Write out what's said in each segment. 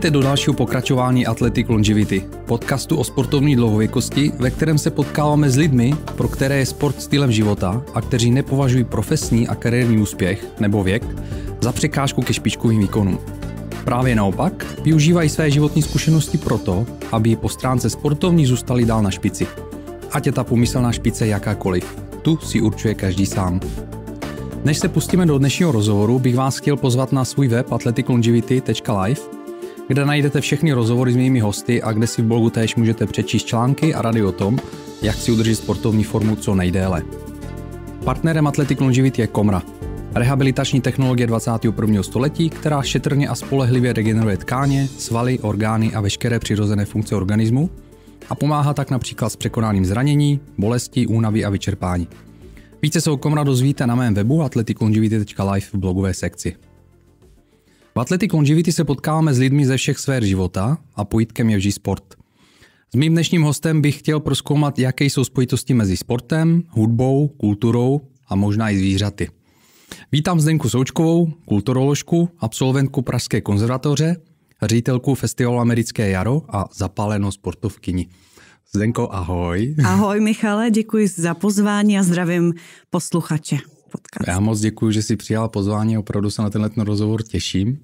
Vítejte do dalšího pokračování Athletic Longevity, podcastu o sportovní dlouhověkosti, ve kterém se potkáváme s lidmi, pro které je sport stylem života a kteří nepovažují profesní a kariérní úspěch nebo věk za překážku ke špičkovým výkonům. Právě naopak, využívají své životní zkušenosti proto, aby po stránce sportovní zůstali dál na špici. Ať je ta pomyslná špice jakákoliv, tu si určuje každý sám. Než se pustíme do dnešního rozhovoru, bych vás chtěl pozvat na svůj web athleticlongevity.life, kde najdete všechny rozhovory s mými hosty a kde si v blogu též můžete přečíst články a rady o tom, jak si udržet sportovní formu co nejdéle. Partnerem Athletic Longevity je Komra, rehabilitační technologie 21. století, která šetrně a spolehlivě regeneruje tkáně, svaly, orgány a veškeré přirozené funkce organismu a pomáhá tak například s překonáním zranění, bolesti, únavy a vyčerpání. Více se o Komra dozvíte na mém webu atleticlongevity.life v blogové sekci. V Athletic Longevity se potkáváme s lidmi ze všech sfér života a pojítkem je vždy sport. S mým dnešním hostem bych chtěl proskoumat, jaké jsou spojitosti mezi sportem, hudbou, kulturou a možná i zvířaty. Vítám Zdenku Součkovou, kulturoložku, absolventku Pražské konzervatoře, ředitelku festivalu Americké jaro a zapálenou sportovkyni. Zdenko, ahoj. Ahoj Michale, děkuji za pozvání a zdravím posluchače podcast. Já moc děkuji, že jsi přijala pozvání, opravdu se na tenhle ten rozhovor těším.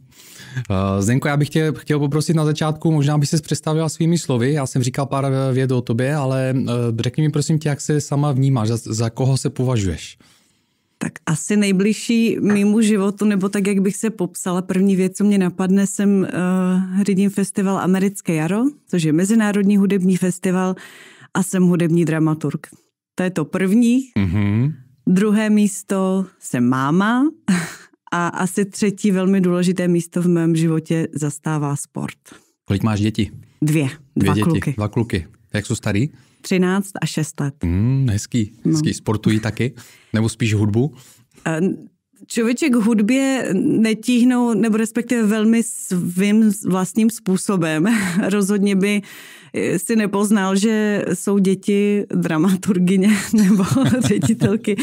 Eh, Zdenko, já bych tě chtěl poprosit na začátku, možná by se představila svými slovy. Já jsem říkal pár věd o tobě, ale eh, řekni mi prosím tě, jak se sama vnímáš, za, za koho se považuješ? Tak asi nejbližší mimo životu, nebo tak, jak bych se popsala, první věc, co mě napadne, jsem uh, eh, řídím festival Americké jaro, což je mezinárodní hudební festival a jsem hudební dramaturg. To je to první. Mm-hmm. Druhé místo jsem máma a asi třetí velmi důležité místo v mém životě zastává sport. Kolik máš děti? Dvě. Dva Dvě děti, kluky. Dva kluky. Jak jsou starý? 13 a 6 let. Hmm, hezký, hezký. No. Sportují taky? Nebo spíš hudbu? Člověček k hudbě netíhnou, nebo respektive velmi svým vlastním způsobem. Rozhodně by uh, si nepoznal, že jsou děti dramaturgině nebo ředitelky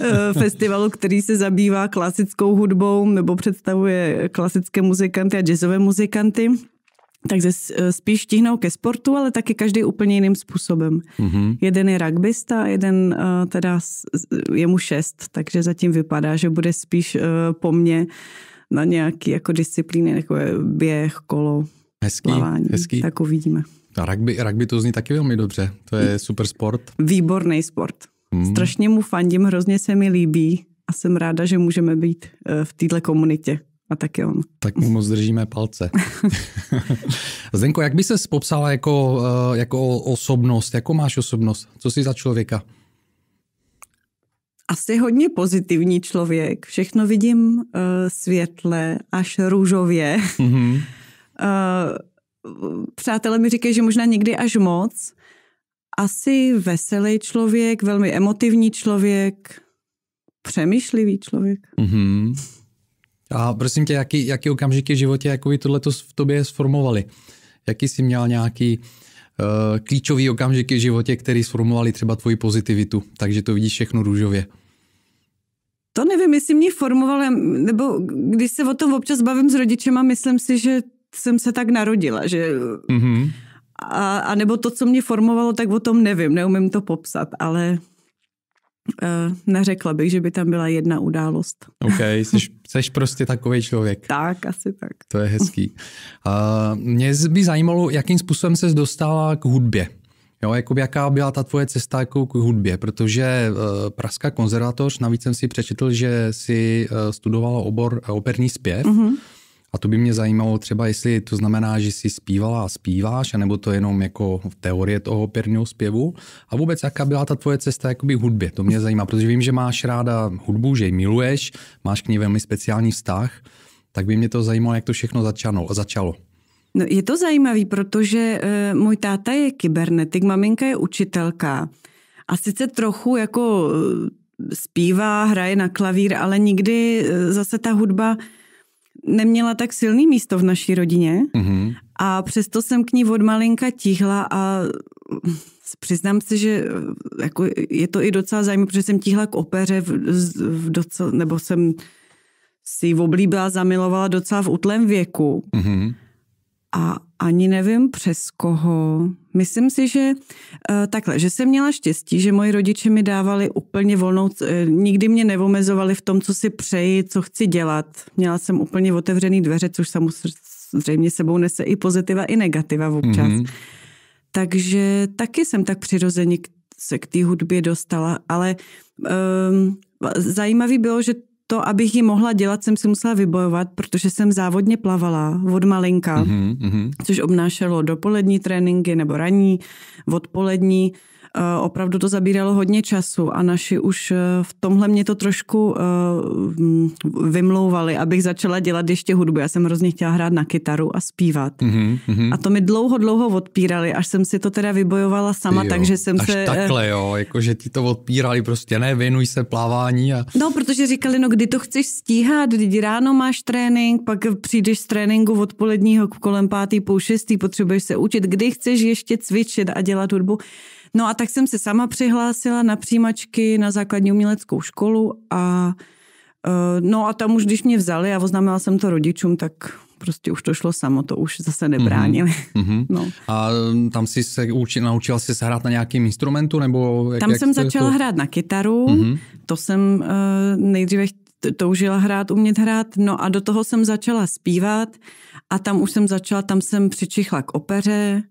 eh, festivalu, který se zabývá klasickou hudbou nebo představuje klasické muzikanty a jazzové muzikanty. Takže eh, spíš tíhnou ke sportu, ale taky každý úplně jiným způsobem. Mm-hmm. Jeden je rugbysta, jeden uh, teda je mu šest, takže zatím vypadá, že bude spíš uh, po mně na nějaký jako disciplíny, jako je běh, kolo, Hezký, plavání. Hezký. Tak uvidíme. A rugby, rugby to zní taky velmi dobře. To je super sport. Výborný sport. Hmm. Strašně mu fandím, hrozně se mi líbí a jsem ráda, že můžeme být eh, v této komunitě. A taky on. Tak mu moc držíme palce. Zdenko, jak by se popsala jako, eh, jako osobnost? Jako máš osobnost? Co jsi za člověka? Asi hodně pozitivní člověk. Všechno vidím uh, světle, až růžově. Mm-hmm. uh, přátelé mi říkají, že možná někdy až moc. Asi veselý člověk, velmi emotivní člověk, přemýšlivý člověk. Mm-hmm. A prosím tě, jaký, jaký okamžiky v životě jakoby tohleto v tobě sformovali? Jaký jsi měl nějaký uh, klíčový okamžiky v životě, který sformovali třeba tvoji pozitivitu, takže to vidíš všechno růžově? To nevím, jestli mě formovali, nebo když se o tom občas bavím s rodičema, myslím si, že jsem se tak narodila, že... Mm-hmm. A, a nebo to, co mě formovalo, tak o tom nevím, neumím to popsat, ale uh, neřekla bych, že by tam byla jedna událost. OK, jsi, jsi prostě takový člověk. Tak, asi tak. To je hezký. Uh, mě by zajímalo, jakým způsobem se dostala k hudbě. Jo, jakoby jaká byla ta tvoje cesta jako k hudbě, protože uh, Pražská konzervatoř, navíc jsem si přečetl, že si uh, studovala obor uh, operní zpěv. Mm-hmm. A to by mě zajímalo třeba, jestli to znamená, že jsi zpívala a zpíváš, anebo to jenom jako v teorie toho operního zpěvu. A vůbec, jaká byla ta tvoje cesta jakoby hudbě, to mě zajímá, protože vím, že máš ráda hudbu, že ji miluješ, máš k ní velmi speciální vztah, tak by mě to zajímalo, jak to všechno začalo. začalo. No, je to zajímavý, protože e, můj táta je kybernetik, maminka je učitelka. A sice trochu jako eh, zpívá, hraje na klavír, ale nikdy eh, zase ta hudba neměla tak silný místo v naší rodině mm-hmm. a přesto jsem k ní od malinka tíhla a přiznám se, že jako je to i docela zajímavé, protože jsem tíhla k opeře v, v docela, nebo jsem si ji oblíbila, zamilovala docela v utlém věku. Mm-hmm a ani nevím přes koho. Myslím si, že eh, takhle, že jsem měla štěstí, že moji rodiče mi dávali úplně volnou, eh, nikdy mě neomezovali v tom, co si přeji, co chci dělat. Měla jsem úplně otevřený dveře, což samozřejmě sebou nese i pozitiva, i negativa občas. Mm-hmm. Takže taky jsem tak přirozeně se k té hudbě dostala, ale um, zajímavý bylo, že to, abych ji mohla dělat, jsem si musela vybojovat, protože jsem závodně plavala od malinka, mm-hmm. což obnášelo dopolední tréninky nebo ranní, odpolední. Eh, opravdu to zabíralo hodně času a naši už eh, v tomhle mě to trošku eh, vymlouvali, abych začala dělat ještě hudbu. Já jsem hrozně chtěla hrát na kytaru a zpívat. Mm-hmm, mm-hmm. A to mi dlouho, dlouho odpírali, až jsem si to teda vybojovala sama, jo, takže jsem až se... takhle, jo, jako že ti to odpírali, prostě ne, věnuj se plávání a... No, protože říkali, no kdy to chceš stíhat, kdy ráno máš trénink, pak přijdeš z tréninku odpoledního kolem pátý, půl šestý, potřebuješ se učit, kdy chceš ještě cvičit a dělat hudbu. No a tak jsem se sama přihlásila na přijímačky na základní uměleckou školu a eh, no a tam už, když mě vzali a oznámila jsem to rodičům, tak prostě už to šlo samo, to už zase nebránili. Mm-hmm. No. A mm, tam jsi se uči, naučila jsi se hrát na nějakým instrumentu? nebo jak, Tam jak jsem začala to... hrát na kytaru, mm-hmm. to jsem uh, nejdříve toužila hrát, umět hrát, no a do toho jsem začala zpívat a tam už jsem začala, tam jsem přičichla k opeře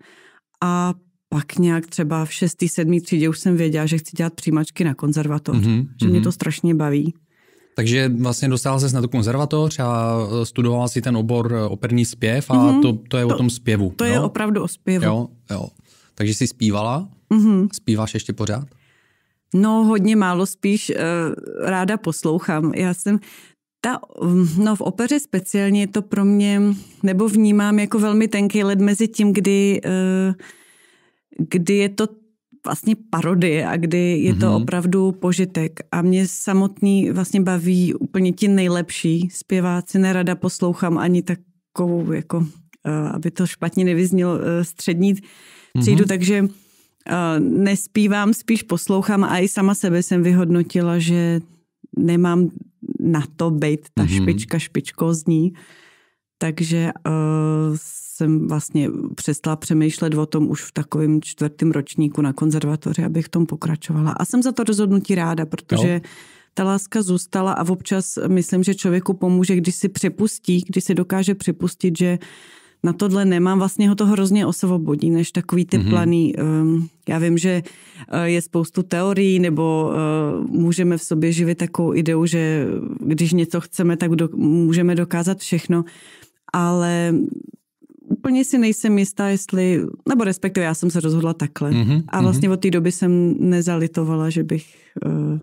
a pak nějak třeba v 6. 7. třídě už jsem věděla, že chci dělat přijímačky na konzervatoř, mm-hmm, že mě mhm. to strašně baví. Takže vlastně dostal ses na tu konzervatoř a e, studovala si ten obor e, operní zpěv a mm-hmm, to, to je to, o tom zpěvu. To jo? je opravdu o zpěvu. Jo, jo. Takže jsi zpívala? Mm-hmm. Zpíváš ještě pořád? No hodně málo, spíš uh, ráda poslouchám. Já jsem ta, no v opeře speciálně je to pro mě, nebo vnímám jako velmi tenký led mezi tím, kdy uh, kdy je to vlastně parodie a kdy je to mm-hmm. opravdu požitek. A mě samotný vlastně baví úplně ti nejlepší zpěváci. Nerada poslouchám ani takovou, jako, eh, aby to špatně nevyznělo, eh, střední třídu, mm-hmm. takže eh, nespívám, spíš poslouchám a i sama sebe jsem vyhodnotila, že nemám na to být ta mm-hmm. špička špičkozní. Takže uh, jsem vlastně přestala přemýšlet o tom už v takovém čtvrtém ročníku na konzervatoři, abych tom pokračovala. A jsem za to rozhodnutí ráda, protože no. ta láska zůstala a občas myslím, že člověku pomůže, když si připustí, když si dokáže připustit, že na tohle nemám, vlastně ho to hrozně osvobodí, než takový ty mm-hmm. Um, já vím, že eh, je spoustu teorií, nebo uh, můžeme v sobě živit takovou ideu, že když něco chceme, tak do, můžeme dokázat všechno, ale úplně si nejsem jistá, jestli, nebo respektive já jsem se rozhodla takhle. Mm-hmm, a vlastně mm-hmm. od té doby jsem nezalitovala, že bych... Uh,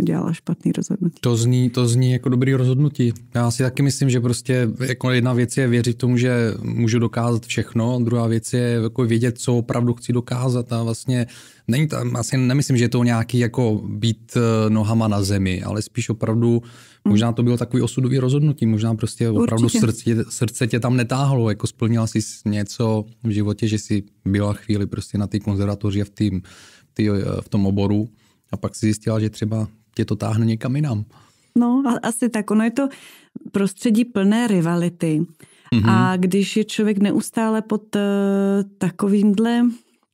udělala špatný rozhodnutí. To zní, to zní jako dobrý rozhodnutí. Já si taky myslím, že prostě jako jedna věc je věřit tomu, že můžu dokázat všechno, druhá věc je jako vědět, co opravdu chci dokázat a vlastně není tam, asi nemyslím, že je to nějaký jako být eh, nohama na zemi, ale spíš opravdu možná to bylo takový osudový rozhodnutí, možná prostě opravdu srdce, srdce tě tam netáhlo, jako splnila jsi něco v životě, že jsi byla chvíli prostě na té konzervatoři v, tým, tý, eh, v tom oboru a pak si zjistila, že třeba tě to táhne někam jinam. No, asi tak. Ono je to prostředí plné rivality. Mm-hmm. A mhm. když je člověk neustále pod uh, takovýmhle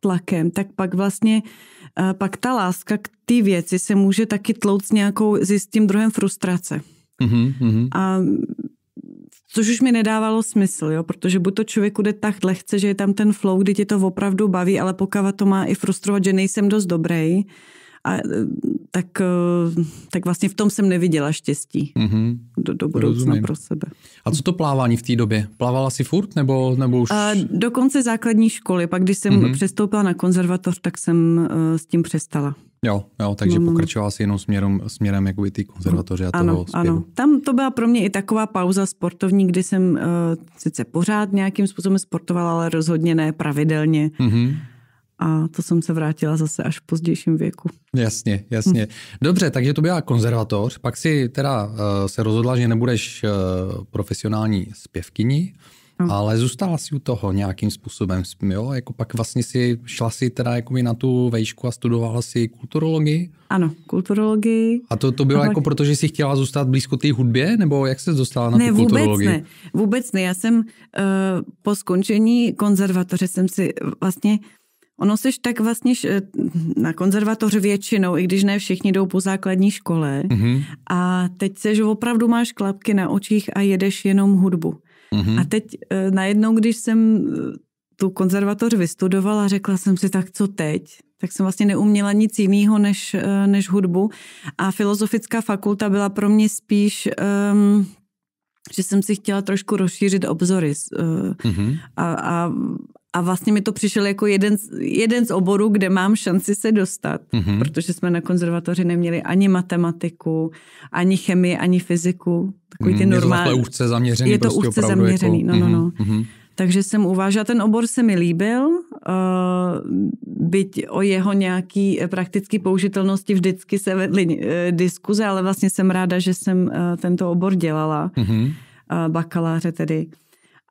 tlakem, tak pak vlastně uh, pak ta láska k té věci se může taky tlout s nějakou, s tím druhem frustrace. Mm-hmm. A což už mi nedávalo smysl, jo, protože buď to člověku jde tak lehce, že je tam ten flow, kdy tě to opravdu baví, ale pokud to má i frustrovat, že nejsem dost dobrý, a, eh, tak, eh, tak vlastně v tom jsem neviděla štěstí mm-hmm. do, do budoucna Rozumím. pro sebe. A co to plávání v té době? Plávala si furt nebo, nebo už? A do konce základní školy, pak když jsem mm-hmm. přestoupila na konzervatoř, tak jsem uh, s tím přestala. Jo, jo, takže mm. pokračovala si jenom směrem, směrem jakoby ty konzervatoře a toho ano, zpěvu. Ano, tam to byla pro mě i taková pauza sportovní, kdy jsem uh, sice pořád nějakým způsobem sportovala, ale rozhodně ne pravidelně. Mm-hmm a to jsem se vrátila zase až v pozdějším věku. Jasně, jasně. Hm. Dobře, takže to byla konzervatoř, pak si teda uh, se rozhodla, že nebudeš uh, profesionální zpěvkyni, no. ale zůstala si u toho nějakým způsobem, jo? Jako pak vlastně si šla si teda jako na tu vejšku a studovala si kulturologii? Ano, kulturologii. A to, to bylo ale... jako proto, že jsi chtěla zůstat blízko té hudbě, nebo jak se dostala na ne, tu vůbec Ne, vůbec ne. Já jsem uh, po skončení konzervatoře jsem si vlastně Ono seš tak vlastně eh, na konzervatoř většinou, i když ne všichni jdou po základní škole. Mm-hmm. A teď se, že opravdu máš klapky na očích a jedeš jenom hudbu. Mm-hmm. A teď eh, najednou, když jsem eh, tu konzervatoř vystudovala, řekla jsem si, tak co teď? Tak jsem vlastně neuměla nic jiného než, než hudbu. A filozofická fakulta byla pro mě spíš... Um, že jsem si chtěla trošku rozšířit obzory. Mm-hmm. A, a a vlastně mi to přišel jako jeden, jeden z oborů, kde mám šanci se dostat, mm-hmm. protože jsme na konzervatoři neměli ani matematiku, ani chemii, ani fyziku. Takový ty mm, normální. Je to úzce zaměřený. Je to prostě úzce zaměřený, jako... no, no, no. Mm-hmm. Takže jsem uvážila, ten obor se mi líbil, uh, byť o jeho nějaký praktický použitelnosti vždycky se vedly uh, diskuze, ale vlastně jsem ráda, že jsem uh, tento obor dělala, mm-hmm. uh, bakaláře tedy.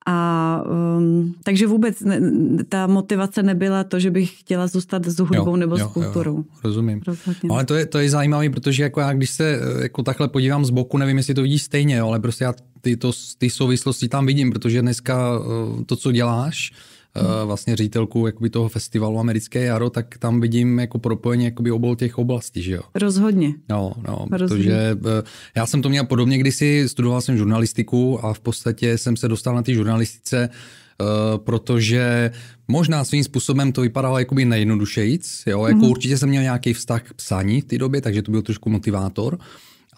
A um, takže vůbec ne, ta motivace nebyla to, že bych chtěla zůstat s hudbou jo, nebo jo, s kulturou. Jo, rozumím. Rozhodně. Ale to je, to je zajímavé, protože jako já, když se eh, jako takhle podívám z boku, nevím, jestli to vidíš stejně, jo, ale prostě já ty, to, ty souvislosti tam vidím, protože dneska eh, to, co děláš, Eh, vlastně ředitelku jakoby toho festivalu Americké jaro, tak tam vidím jako propojení jakoby obou těch oblastí, že jo? Rozhodně. No, no, Rozhodně. protože eh, já jsem to měl podobně kdysi, studoval jsem žurnalistiku a v podstatě jsem se dostal na ty žurnalistice, eh, protože možná svým způsobem to vypadalo jakoby nejjednodušejíc, jo, jako mm-hmm. určitě jsem měl nějaký vztah k psaní v té době, takže to byl trošku motivátor,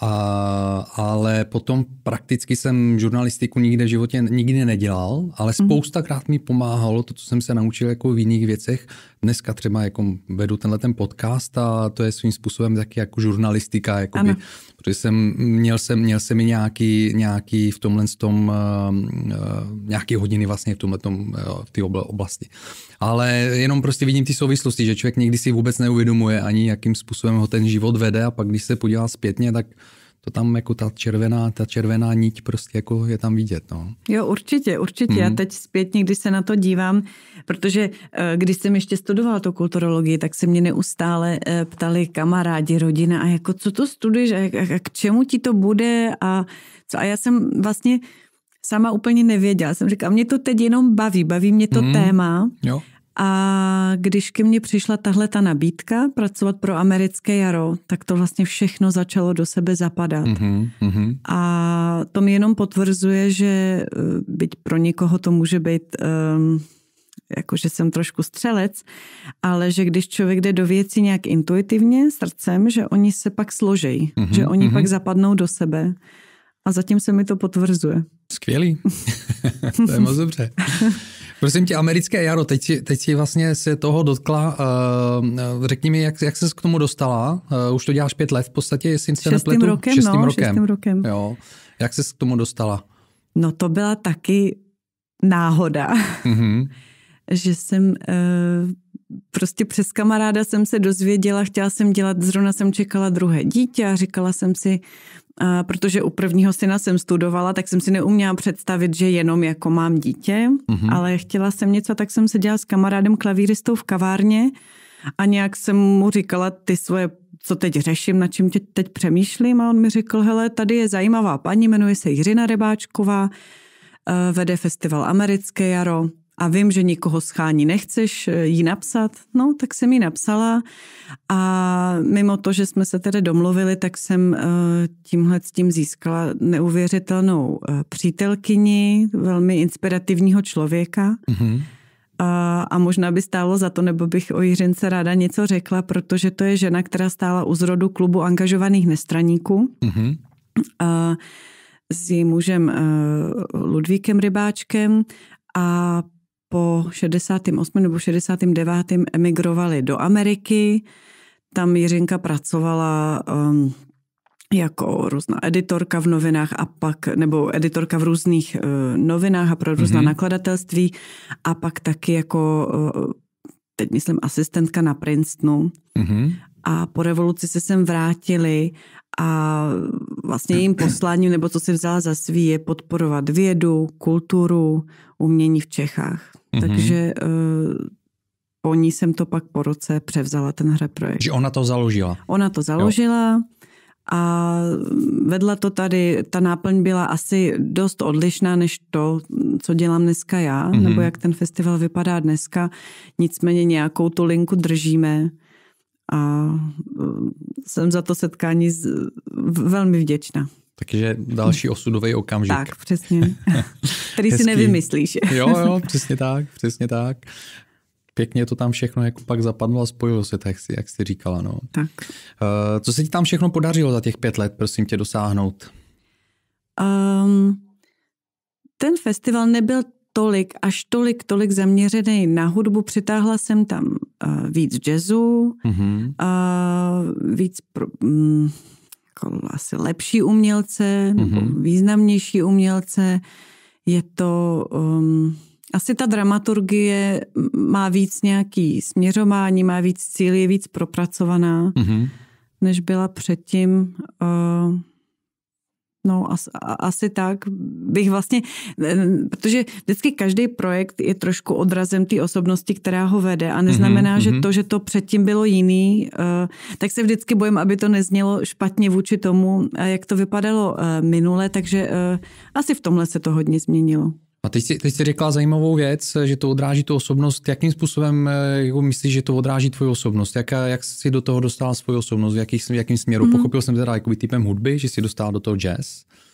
a, ale potom prakticky jsem žurnalistiku nikde v životě nikdy nedělal, ale mhm. spoustakrát mi pomáhalo to, co jsem se naučil jako v jiných věcech, dneska třeba jako vedu tenhle ten podcast a to je svým způsobem taky jako žurnalistika, jakoby, protože jsem, měl jsem, měl jsem i nějaký, nějaký v tomhle tom, uh, nějaký hodiny vlastně v tomhle tom, uh, v té oblasti. Ale jenom prostě vidím ty souvislosti, že člověk někdy si vůbec neuvědomuje ani, jakým způsobem ho ten život vede a pak, když se podívá zpětně, tak to tam jako ta červená, ta červená niť prostě jako je tam vidět. No. Jo, určitě, určitě. Mm. Já teď zpětně, když se na to dívám, protože eh, když jsem ještě studovala tu kulturologii, tak se mě neustále eh, ptali kamarádi, rodina a jako co to studuješ a, a, a k čemu ti to bude a co. A já jsem vlastně sama úplně nevěděla. Jsem říkala, mě to teď jenom baví, baví mě to mm. téma. Jo. A když ke mně přišla tahle ta nabídka pracovat pro americké jaro, tak to vlastně všechno začalo do sebe zapadat. Mm-hmm, A to mi jenom potvrzuje, že eh, byť pro někoho to může být... Um, jako že jsem trošku střelec, ale že když člověk jde do věcí nějak intuitivně, srdcem, že oni se pak složejí, mm-hmm, že oni mm-hmm. pak zapadnou do sebe. A zatím se mi to potvrzuje. Skvělý. to je moc dobře. Prosím tě, americké jaro, teď teď si vlastně se toho dotkla. Uh, řekni mi, jak, jak jsi k tomu dostala? Uh, už to děláš pět let v podstatě, jestli se šestým Rokem, šestým no, rokem, šestým rokem. Jo. Jak jsi k tomu dostala? No to byla taky náhoda, mm-hmm. že jsem uh, prostě přes kamaráda jsem se dozvěděla, chtěla jsem dělat, zrovna jsem čekala druhé dítě a říkala jsem si, a protože u prvního syna jsem studovala, tak jsem si neuměla představit, že jenom jako mám dítě, mm-hmm. ale chtěla jsem něco, tak jsem se dělala s kamarádem klavíristou v kavárně a nějak jsem mu říkala ty svoje, co teď řeším, na čím tě teď přemýšlím a on mi řekl, hele, tady je zajímavá paní, jmenuje se Jiřina Rebáčková, eh, vede festival Americké jaro, a vím, že nikoho schání nechceš eh, jí napsat, no tak jsem jí napsala a mimo to, že jsme se tedy domluvili, tak jsem eh, tímhle s tím získala neuvěřitelnou eh, přítelkyni, velmi inspirativního člověka. Mm-hmm. A, a možná by stálo za to, nebo bych o Jiřince ráda něco řekla, protože to je žena, která stála u zrodu klubu angažovaných nestraníků. Mm-hmm. A, s jejím mužem Ludvíkem Rybáčkem a po 68. nebo 69. emigrovali do Ameriky. Tam Jiřinka pracovala um, jako různá editorka v novinách a pak, nebo editorka v různých uh, novinách a pro různá mm-hmm. nakladatelství a pak taky jako uh, teď myslím asistentka na Princetonu mm-hmm a po revoluci se sem vrátili a vlastně jim posláním, nebo co si vzala za svý, je podporovat vědu, kulturu, umění v Čechách. Mm-hmm. Takže uh, po ní jsem to pak po roce převzala tenhle projekt. Že ona to založila? Ona to založila. Jo. A vedla to tady, ta náplň byla asi dost odlišná než to, co dělám dneska já, mm-hmm. nebo mhm. jak ten festival vypadá dneska. Nicméně nějakou tu linku držíme a eh, jsem za to setkání velmi vděčná. Takže další osudový okamžik. Tak, přesně. Který si nevymyslíš. jo, jo, přesně tak, přesně tak. Pěkně to tam všechno jako pak zapadlo a spojilo se, tak, jak jsi říkala. No. Tak. Uh, co se ti tam všechno podařilo za těch pět let, prosím tě, dosáhnout? Um, ten festival nebyl tolik, až tolik, tolik zaměřený na hudbu. Přitáhla jsem tam uh, víc jazzu, mm-hmm. uh, víc pro, um, jako asi lepší umělce, mm-hmm. nebo mhm. významnější umělce. Je to... Um, asi ta dramaturgie má víc nějaký směřování, má víc cíl, je víc propracovaná, mm-hmm. než byla předtím. Uh, No, as, asi tak bych vlastně, protože vždycky každý projekt je trošku odrazem té osobnosti, která ho vede a neznamená, mm-hmm. že mhm. to, že to předtím bylo jiný, eh, tak se vždycky bojím, aby to neznělo špatně vůči tomu, eh, jak to vypadalo eh, minule, takže asi v tomhle se to hodně změnilo. A teď jsi teď jsi řekla zajímavou věc, že to odráží tu osobnost. Jakým způsobem eh, jako myslíš, že to odráží tvoji osobnost? Jak, eh, jak jsi do toho dostala svoji osobnost? V, jakých, v jakým směru? Mm-hmm. Pochopil jsem teda jakoby typem hudby, že jsi dostala do toho jazz.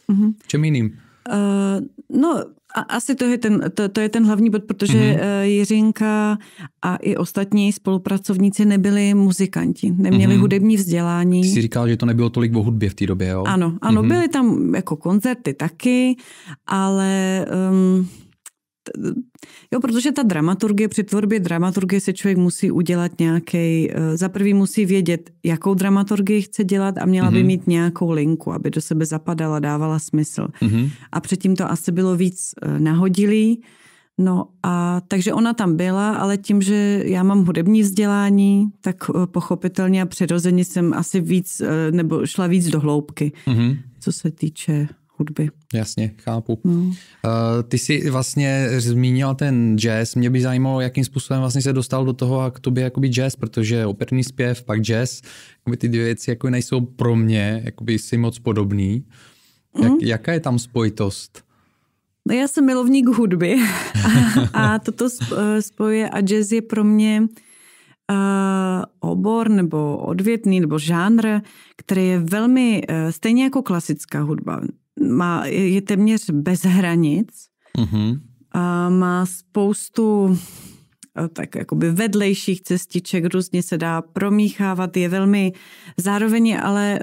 Mm-hmm. Čem jiným? Uh, no, a asi to je ten, to, to je ten hlavní bod, protože mm-hmm. Jiřinka a i ostatní spolupracovníci nebyli muzikanti, neměli mm-hmm. hudební vzdělání. Ty jsi říkal, že to nebylo tolik o hudbě v té době, jo? Ano, ano, mm-hmm. byly tam jako koncerty taky, ale um, Jo, protože ta dramaturgie, při tvorbě dramaturgie se člověk musí udělat nějaký, eh, za prvý musí vědět, jakou dramaturgii chce dělat a měla mm-hmm. by mhm. mít nějakou linku, aby do sebe zapadala, dávala smysl. Mm-hmm. A předtím to asi bylo víc eh, nahodilý. No a takže ona tam byla, ale tím, že já mám hudební vzdělání, tak eh, pochopitelně a přirozeně jsem asi víc, nebo šla víc do hloubky, mm-hmm. co se týče hudby. Jasně, chápu. No. Uh, ty jsi vlastně zmínil ten jazz. Mě by zajímalo, jakým způsobem vlastně se dostal do toho a k tobě jakoby jazz, protože operní zpěv, pak jazz, jakoby ty dvě věci jako nejsou pro mě, jakoby si moc podobný. Jak, mm. Jaká je tam spojitost? No já jsem milovník hudby a, a toto eh, spoje a jazz je pro mě uh, obor nebo odvětný nebo žánr, který je velmi, uh, stejně jako klasická hudba, má, je téměř bez hranic, mm-hmm. a má spoustu eh, tak jakoby vedlejších cestiček, různě se dá promíchávat, je velmi zároveň ale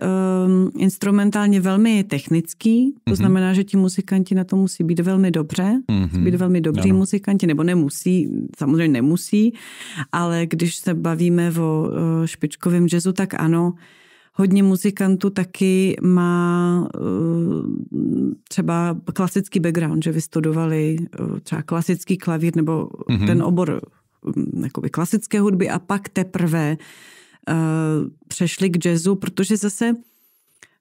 um, instrumentálně velmi technický, to mm-hmm. znamená, že ti muzikanti na to musí být velmi dobře, mm-hmm. musí být velmi dobrý no. muzikanti, nebo nemusí, samozřejmě nemusí, ale když se bavíme o uh, špičkovém jazzu, tak ano, hodně muzikantů taky má eh, třeba klasický background, že vystudovali eh, třeba klasický klavír nebo mm-hmm. ten obor mm, jakoby klasické hudby a pak teprve eh, přešli k jazzu, protože zase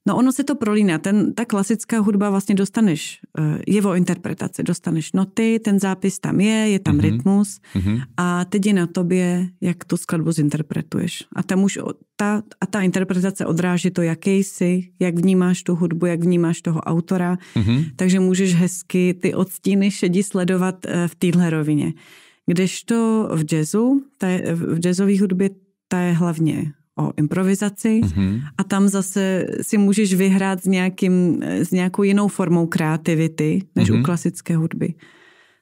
No ono se to prolíná. Ten, ta klasická hudba vlastně dostaneš, eh, je o interpretaci, dostaneš noty, ten zápis tam je, je tam mm-hmm. rytmus mm-hmm. a teď je na tobě, jak tu skladbu zinterpretuješ. A tam už ta, a ta interpretace odráží to, jaký jsi, jak vnímáš tu hudbu, jak vnímáš toho autora, mm-hmm. takže můžeš hezky ty odstíny šedí sledovat eh, v téhle rovině. Kdežto v jazzu, ta je, v jazzové hudbě ta je hlavně o improvizaci mm-hmm. a tam zase si můžeš vyhrát s, nějakým, s nějakou jinou formou kreativity než mm-hmm. u klasické hudby.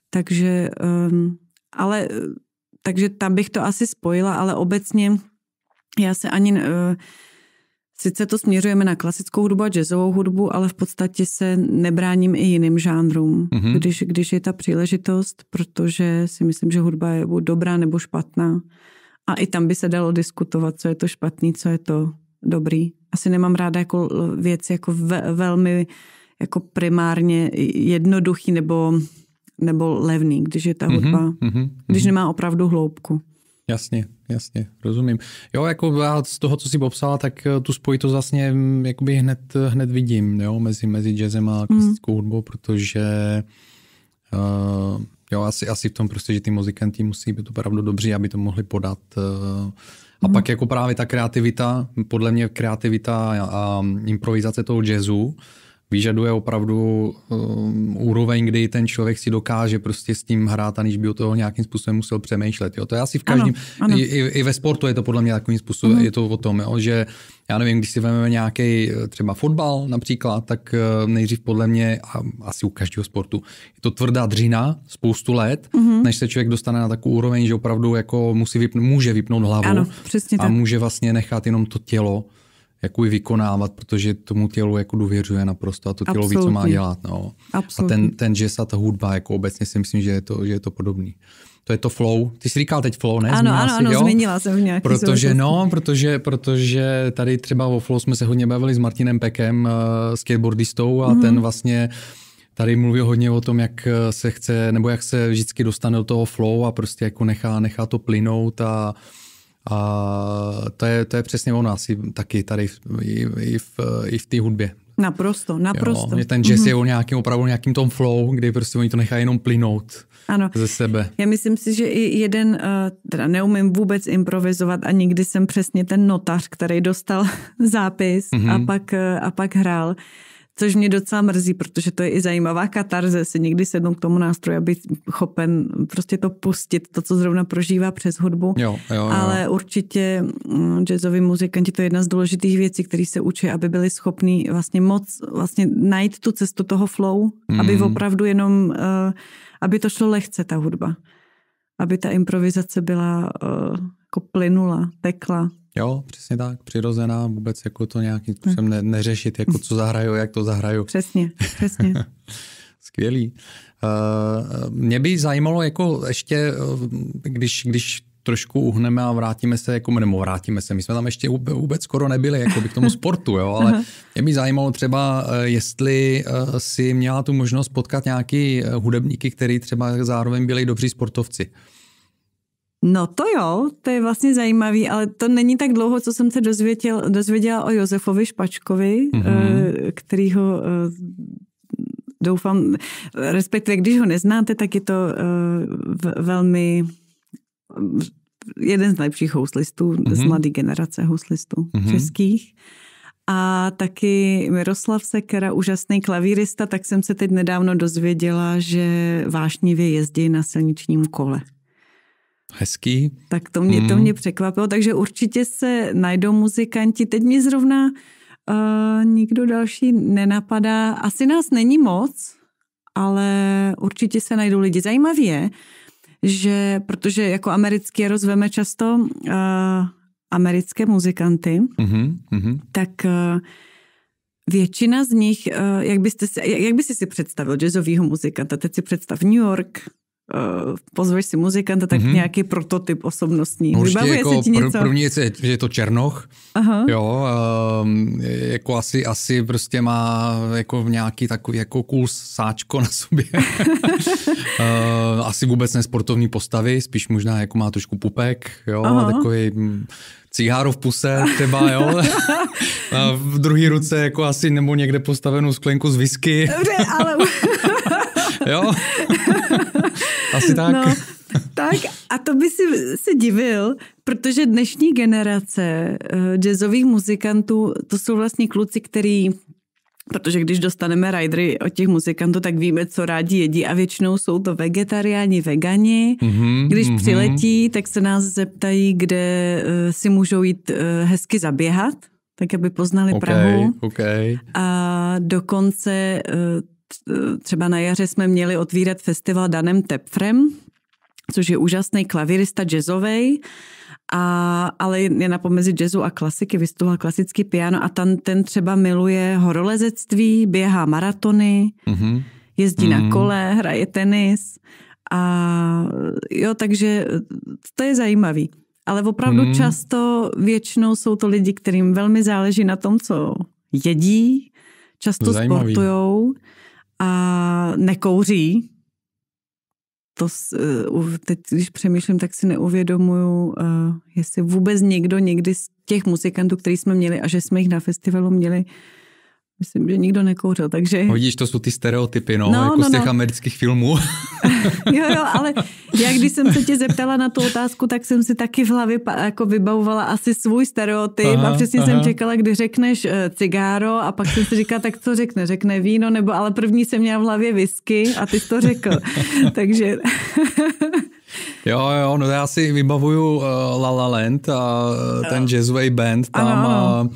Takže, um, ale, takže tam bych to asi spojila, ale obecně já se ani, uh, sice to směřujeme na klasickou hudbu a jazzovou hudbu, ale v podstatě se nebráním i jiným žánrům, mm-hmm. když, když je ta příležitost, protože si myslím, že hudba je buď dobrá nebo špatná. A i tam by se dalo diskutovat, co je to špatný, co je to dobrý. Asi nemám ráda jako věci jako ve, velmi jako primárně jednoduchý nebo, nebo levný, když je ta mhm, hudba, mm-hmm, mm-hmm, když mhm. nemá opravdu hloubku. Jasně, jasně, rozumím. Jo, jako já z toho, co jsi popsala, tak eh, tu spojitost vlastně mm, jakoby hned, eh, hned vidím, jo, mezi, mezi jazzem a mhm. klasickou mm. hudbou, protože uh, Jo, asi, asi v tom prostě, že ty muzikanti musí být opravdu dobří, aby to mohli podat. Eh, a mm. pak jako právě ta kreativita, podle mě kreativita a, a improvizace toho jazzu, vyžaduje opravdu um, úroveň, kdy ten člověk si dokáže prostě s tím hrát, aniž by o toho nějakým způsobem musel přemýšlet. Jo? To je asi v každém, ano, ano. I, i ve sportu je to podle mě takovým způsobem, mm-hmm. je to o tom, jo? že já nevím, když si vezmeme nějaký eh, třeba fotbal například, tak eh, nejdřív podle mě, a asi u každého sportu, je to tvrdá dřina spoustu let, mm-hmm. než se člověk dostane na takovou úroveň, že opravdu jako musí vypnout, může vypnout hlavu ano, a tak. může vlastně nechat jenom to tělo jako vykonávat, protože tomu tělu jako důvěřuje naprosto a to tělo Absolutně. ví, co má dělat. No. Absolutně. A ten, ten jazz a ta hudba, jako obecně si myslím, že je to, že je to podobný. To je to flow. Ty jsi říkal teď flow, ne? Ano, ano, si, ano, jo? zmínila jsem v nějaký Protože, no, protože, protože tady třeba o flow jsme se hodně bavili s Martinem Pekem, uh, skateboardistou a mm. ten mhm. vlastně tady mluvil hodně o tom, jak eh, se chce, nebo jak se vždycky dostane do toho flow a prostě jako nechá, nechá to plynout a uh, a to je, to je přesně o nás i, taky tady i, i v, i v té hudbě. Naprosto, naprosto. Jo, ten jazz mm-hmm. je mhm. o nějakém opravdu nějakým tom flow, kdy prostě oni to nechají jenom plynout ano. ze sebe. Já myslím si, že i jeden, eh, teda neumím vůbec improvizovat a nikdy jsem přesně ten notař, který dostal zápis mm-hmm. a, pak, eh, a pak hrál což mě docela mrzí, protože to je i zajímavá katarze, se někdy sednout k tomu nástroji a chopen prostě to pustit, to, co zrovna prožívá přes hudbu. Jo, jo, jo. Ale určitě mm, jazzoví muzikanti to je jedna z důležitých věcí, které se učí, aby byli schopní vlastně moc vlastně najít tu cestu toho flow, mm. aby mhm. opravdu jenom, eh, aby to šlo lehce ta hudba. Aby ta improvizace byla eh, jako plynula, tekla. Jo, přesně tak, přirozená, vůbec jako to nějakým způsobem ne, neřešit, jako co zahraju, jak to zahraju. Přesně, přesně. Skvělý. Uh, mě by zajímalo, jako ještě, eh, když, když trošku uhneme a vrátíme se, jako nebo vrátíme se, my jsme tam ještě vůbec skoro nebyli, jako by k tomu sportu, jo, ale mě by zajímalo třeba, eh, jestli si měla tu možnost potkat nějaký hudebníky, který třeba zároveň byli dobří sportovci. Uh, No to jo, to je vlastně zajímavý, ale to není tak dlouho, co jsem se dozvěděl, dozvěděla o Josefovi Špačkovi, mm-hmm. kterýho eh, doufám, respektive když ho neznáte, tak je to eh, velmi jeden z nejlepších houslistů, mm-hmm. z mhm. mladé generace houslistů mm-hmm. českých a taky Miroslav Sekera, úžasný klavírista, tak jsem se teď nedávno dozvěděla, že vášnivě jezdí na silničním kole hezký. Tak to mě, hmm. to mě překvapilo, takže určitě se najdou muzikanti. Teď mě zrovna uh, nikdo další nenapadá. Asi nás není moc, ale určitě se najdou lidi. Zajímavé, je, že protože jako americký rozveme často uh, americké muzikanty, mm-hmm, tak uh, většina z nich, jak, byste si, jak, byste si představil jazzovýho muzikanta? Teď si představ New York, uh, pozveš si muzikanta, tak mm-hmm. nějaký prototyp osobnostní. No, určitě Vybavuje jako se ti něco? Pro, pro je, že je to Černoch. Aha. Jo, um, jako asi, asi prostě má jako nějaký takový jako cool sáčko na sobě. uh, asi vůbec ne sportovní postavy, spíš možná jako má trošku pupek, jo, Aha. takový hm, cigáru v puse třeba, jo. A v druhé ruce jako asi nebo někde postavenou sklenku z whisky. Dobře, ale... jo. Asi tak. No, tak a to by si se divil, protože dnešní generace uh, jazzových muzikantů, to jsou vlastně kluci, který Protože když dostaneme rajdry od těch muzikantů, tak víme, co rádi jedí a většinou jsou to vegetariáni, vegani. Mm-hmm, když mm-hmm. přiletí, tak se nás zeptají, kde uh, si můžou jít uh, hezky zaběhat, tak aby poznali okay, Prahu. Okay. A dokonce uh, třeba na jaře jsme měli otvírat festival Danem Tepfrem, což je úžasný klavirista jazzovej, a, ale je na pomezi jazzu a klasiky, vystupoval klasický piano a tam ten třeba miluje horolezectví, běhá maratony, mm-hmm. jezdí mm-hmm. na mhm. kole, hraje tenis a jo, takže to je zajímavý. Ale opravdu mm. často, většinou jsou to lidi, kterým velmi záleží na tom, co jedí, často sportujou a nekouří, to eh, teď, když přemýšlím, tak si neuvědomuju, eh, jestli vůbec někdo někdy z těch muzikantů, který jsme měli a že jsme jich na festivalu měli, Myslím, že nikdo nekouřil, takže... Hodíš, to jsou ty stereotypy, no, no jako no, z těch no. amerických filmů. jo, jo, ale já když jsem se tě zeptala na tu otázku, tak jsem si taky v hlavě jako vybavovala asi svůj stereotyp aha, a přesně aha. jsem čekala, kdy řekneš eh, cigáro a pak jsem si říkala, tak co řekne, řekne víno, nebo ale první jsem měla v hlavě whisky a ty jsi to řekl, takže... Jo, jo, no já si vybavuju uh, La La Land a uh, ten jazzway band tam ano, ano. a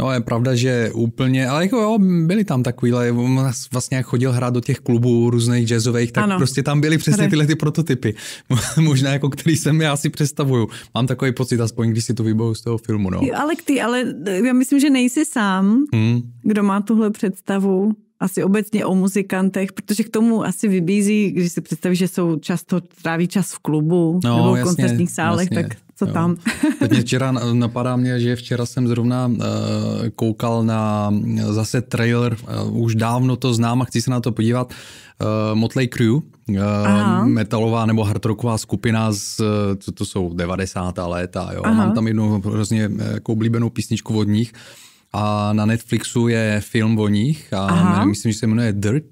No je pravda, že úplně, ale jako jo, byli tam takovýhle, on vlastně jak chodil hrát do těch klubů různých jazzových, tak ano. prostě tam byly přesně tyhle ty prototypy, možná jako který jsem já si představuju. Mám takový pocit, aspoň když si to vybavu z toho filmu. No. Ale ty, ale já myslím, že nejsi sám, hmm. kdo má tuhle představu asi obecně o muzikantech, protože k tomu asi vybízí, když si představí, že jsou často tráví čas v klubu no, nebo v koncertních sálech, jasně. tak co jo. tam. Teď mě včera napadá mě, že včera jsem zrovna uh, koukal na eh, zase trailer, uh, už dávno to znám a chci se na to podívat, uh, Motley Crue, uh, Aha. metalová nebo hardrocková skupina z, co to jsou, 90. léta, jo. Mám tam jednu hrozně jako oblíbenou písničku od nich a na Netflixu je film o nich a Aha. myslím, že se jmenuje Dirt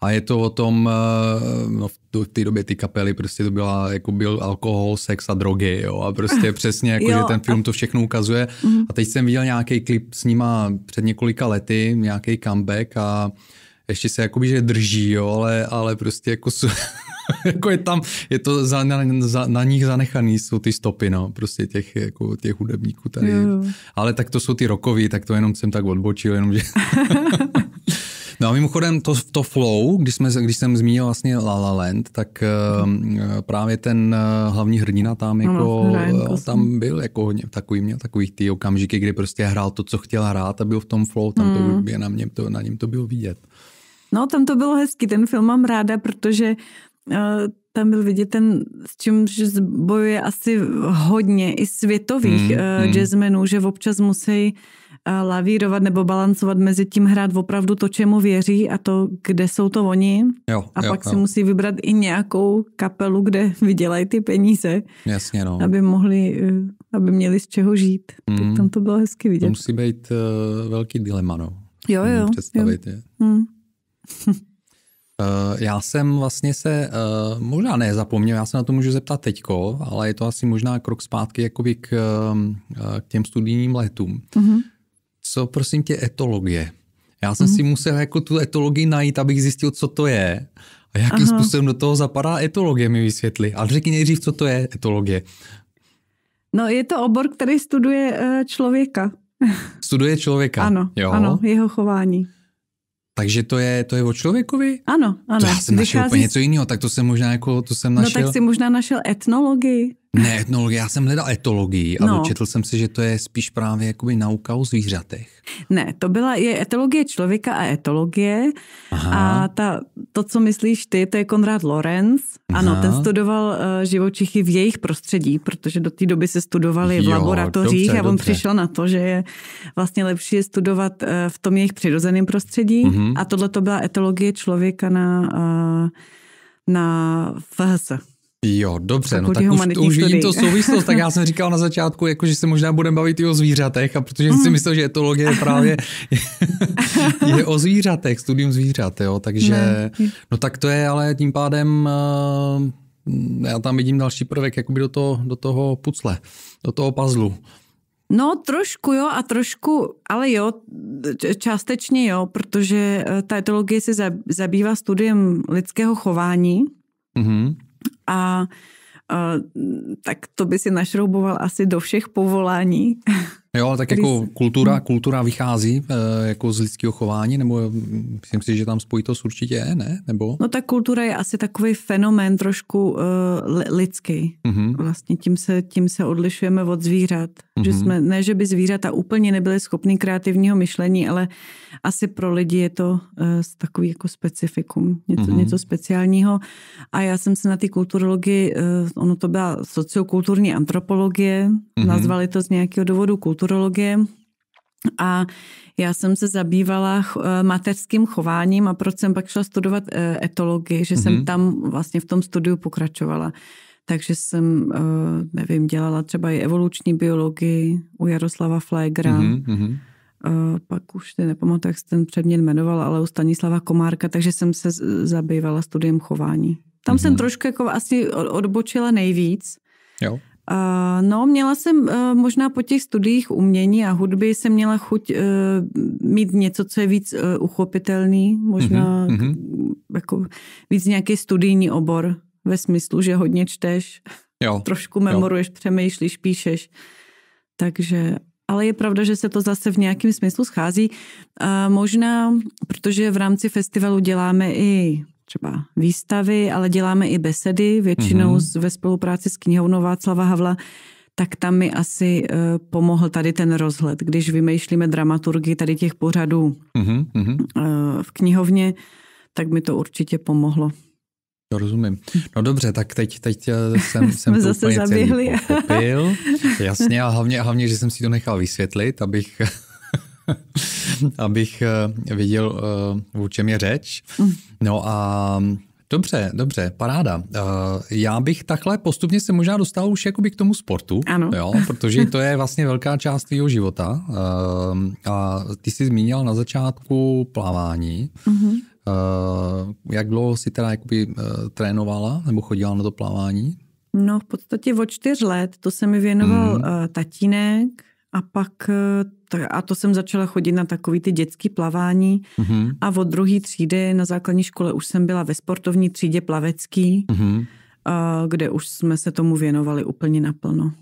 a je to o tom, eh, no v té době ty kapely prostě to byla, jako byl alkohol, sex a drogy, jo, a prostě ah, přesně, jako, jo, že ten film to všechno ukazuje. Mm. A teď jsem viděl nějaký klip s nima před několika lety, nějaký comeback a ještě se jakoby, že drží, jo, ale, ale prostě jako jako je tam, je to za, na, za, na nich zanechaný, jsou ty stopy, no, prostě těch, jako těch hudebníků tady. Jo. Ale tak to jsou ty rokový, tak to jenom jsem tak odbočil, jenom že... No a mimochodem to, to flow, když, jsme, když jsem zmínil vlastně La La Land, tak uh, právě ten uh, hlavní hrdina tam jako, no, no, uh, tam byl jako hodně takový, měl takových ty okamžiky, kdy prostě hrál to, co chtěl hrát a byl v tom flow, tam mm. to, na, něm to, na něm to bylo vidět. No, tam to bylo hezky, ten film mám ráda, protože uh, tam byl vidět ten, s čím bojuje asi hodně i světových mm, uh, mm. jazzmenů, že občas musí uh, lavírovat nebo balancovat mezi tím hrát opravdu to, čemu věří a to, kde jsou to oni. Jo, a jo, pak jo. si musí vybrat i nějakou kapelu, kde vydělají ty peníze. Jasně, no. Aby mohli, eh, aby měli z čeho žít. Mm. Tak tam to bylo hezky vidět. To musí být uh, velký dilema, no. Jo, jo. Představit jo. je. Mm. Eh, já jsem vlastně se možná nezapomněl, já se na to můžu zeptat teďko, ale je to asi možná krok zpátky jakoby k, k těm studijním letům. Mm-hmm co prosím tě etologie? Já jsem mm. si mhm. musel jako tu etologii najít, abych zjistil, co to je a jakým Aha. způsobem do toho zapadá etologie, mi vysvětli. Ale řekni nejdřív, co to je etologie. No je to obor, který studuje eh, člověka. Studuje člověka? Ano, jo. ano jeho chování. Takže to je, to je o člověkovi? Ano, ano. To já jsem Vychází... našel úplně něco jiného, tak to jsem možná jako, to jsem našel. No tak si možná našel etnologii. Ne, etnologie, já jsem hledal etologii a no. dočetl jsem si, že to je spíš právě jakoby nauka o zvířatech. Ne, to byla je etologie člověka a etologie Aha. a ta, to, co myslíš ty, to je Konrad Lorenz. Ano, Aha. ten studoval uh, živočichy v jejich prostředí, protože do té doby se studovali v laboratořích dobře, a on dobře. přišel na to, že je vlastně lepší je studovat uh, v tom jejich přirozeném prostředí mm-hmm. a tohle to byla etologie člověka na, uh, na FHS. Jo, dobře, no tak už, už vidím to souvislost, tak já jsem říkal na začátku, jako, že se možná budeme bavit i o zvířatech, a protože jsem mm. si myslel, že etologie právě je, je o zvířatech, studium zvířat, jo, takže, no tak to je, ale tím pádem eh, já tam vidím další prvek jakoby do toho, do toho pucle, do toho puzzlu. No trošku jo a trošku, ale jo, částečně jo, protože eh, ta etologie se zabývá studiem lidského chování. Mm-hmm a tak to by si našrouboval asi do všech povolání. Jo, ale tak Když... jako kultura, hmm. kultura vychází eh, jako z lidského chování, nebo eh, myslím si, že tam spojitost určitě je, ne? Nebo? No tak kultura je asi takový fenomén trošku uh, lidský. Mm-hmm. Vlastně tím se, tím se odlišujeme od zvířat. Mm-hmm. Že mhm. jsme, ne, že by zvířata úplně nebyly schopný kreativního myšlení, ale asi pro lidi je to uh, takový jako specifikum, něco, mm-hmm. něco speciálního. A já jsem se na ty kulturologii, uh, ono to byla sociokulturní antropologie, mm-hmm. nazvali to z nějakého důvodu kulturologie, kulturologie a já jsem se zabývala eh, mateřským chováním a proč jsem pak šla studovat eh, etologii, že mm-hmm. jsem mhm. tam vlastně v tom studiu pokračovala. Takže jsem, eh, nevím, dělala třeba i evoluční biologii u Jaroslava Flegra. Mm-hmm. Mhm, pak už si nepamatuji, jak se ten předmět jmenoval, ale u Stanislava Komárka, takže jsem se zabývala studiem chování. Tam mm-hmm. jsem mhm. trošku jako asi odbočila nejvíc. Jo. No, měla jsem e, možná po těch studiích umění a hudby jsem měla chuť e, mít něco, co je víc e, uchopitelný, možná mm-hmm. jako víc nějaký studijní obor ve smyslu, že hodně čteš, jo. trošku memoruješ, jo. přemýšlíš, píšeš. Takže, ale je pravda, že se to zase v nějakém smyslu schází. možná, protože v rámci festivalu děláme i třeba výstavy, ale děláme i besedy, většinou mm-hmm. ve spolupráci s knihovnou Václava Havla, tak tam mi asi eh, pomohl tady ten rozhled. Když vymýšlíme dramaturgy tady těch pořadů mm-hmm. v knihovně, tak mi to určitě pomohlo. To rozumím. No dobře, tak teď, teď eh, jsem, jsem to zase úplně zaběhli. pochopil. Jasně, a hlavně, hlavně, že jsem si to nechal vysvětlit, abych abych eh, viděl, eh, o čem je řeč. Mm. No a Dobře, dobře, paráda. Eh, já bych takhle postupně se možná dostal už jakoby k tomu sportu, ano. Jo, protože to je vlastně velká část tvého života. a ty jsi zmínil na začátku plavání. Uh-huh. Uh, jak dlouho jsi teda jakoby, uh, trénovala nebo chodila na to plavání? No v podstatě od čtyř let. To se mi věnoval mm. uh, tatínek a pak uh, a to jsem začala chodit na takový ty dětský plavání mm-hmm. a od druhé třídy na základní škole už jsem byla ve sportovní třídě plavecký, mm-hmm. kde už jsme se tomu věnovali úplně naplno.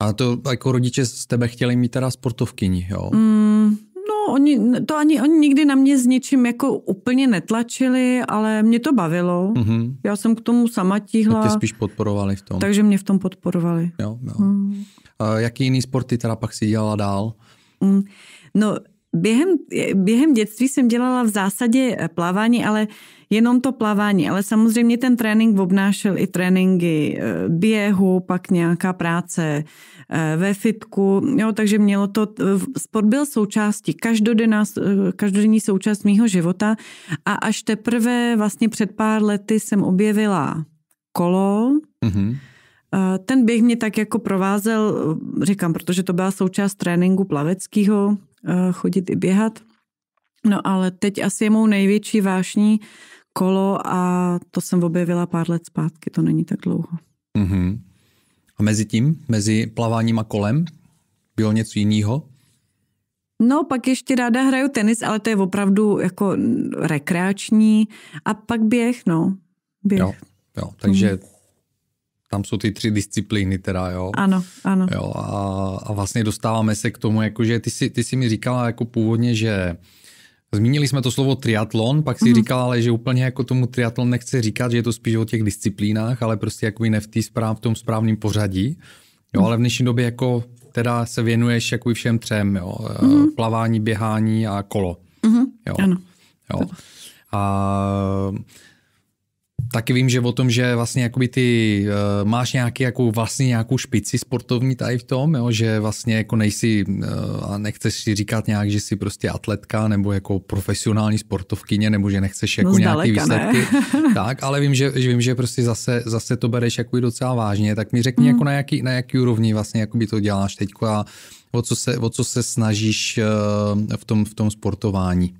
A to jako rodiče z tebe chtěli mít teda sportovkyni, jo? Mm, no, oni, to ani, oni nikdy na mě s ničím jako úplně netlačili, ale mě to bavilo. Mm-hmm. Já jsem k tomu sama tíhla. Tak ty spíš podporovali v tom. Takže mě v tom podporovali. Jo, jo. Mm. A jaký jiný sporty teda pak si dělala dál? Mm, no, během, během dětství jsem dělala v zásadě eh, plavání, ale jenom to plavání. Ale samozřejmě ten trénink obnášel i tréninky eh, běhu, pak nějaká práce eh, ve fitku. Jo, takže mělo to, sport byl součástí, každodenní každodenní součást mýho života. A až teprve vlastně před pár lety jsem objevila kolo, mm-hmm ten běh mě tak jako provázel, říkám, protože to byla součást tréninku plaveckého, chodit i běhat. No ale teď asi je mou největší vášní kolo a to jsem objevila pár let zpátky, to není tak dlouho. Mm-hmm. A mezi tím, mezi plaváním a kolem, bylo něco jiného? No, pak ještě ráda hraju tenis, ale to je opravdu jako rekreační a pak běh, no. Běh. Jo, jo takže mm tam jsou ty tři disciplíny teda, jo. Ano, ano. Jo, a, a vlastně dostáváme se k tomu, jakože ty jsi, ty jsi mi říkala jako původně, že Zmínili jsme to slovo triatlon, pak si mm-hmm. říkala, ale že úplně jako tomu triatlon nechce říkat, že je to spíš o těch disciplínách, ale prostě jako ne v, tý správ, v tom správném pořadí. Jo, ale v dnešní době jako teda se věnuješ jako všem třem, jo. Mm-hmm. Plavání, běhání a kolo. Mm-hmm. Jo. Ano. Jo. A taky vím, že o tom, že vlastně jakoby ty uh, máš nějaký, jako vlastně nějakou špici sportovní tady v tom, jo, že vlastně jako nejsi uh, a nechceš si říkat nějak, že jsi prostě atletka nebo jako profesionální sportovkyně nebo že nechceš no jako no nějaký výsledky. Ne. tak, ale vím, že, že vím, že prostě zase, zase to bereš jako docela vážně, tak mi řekni mm. jako na jaký, na jaký úrovni vlastně jako by to děláš teď a o co se, o co se snažíš uh, v tom, v tom sportování.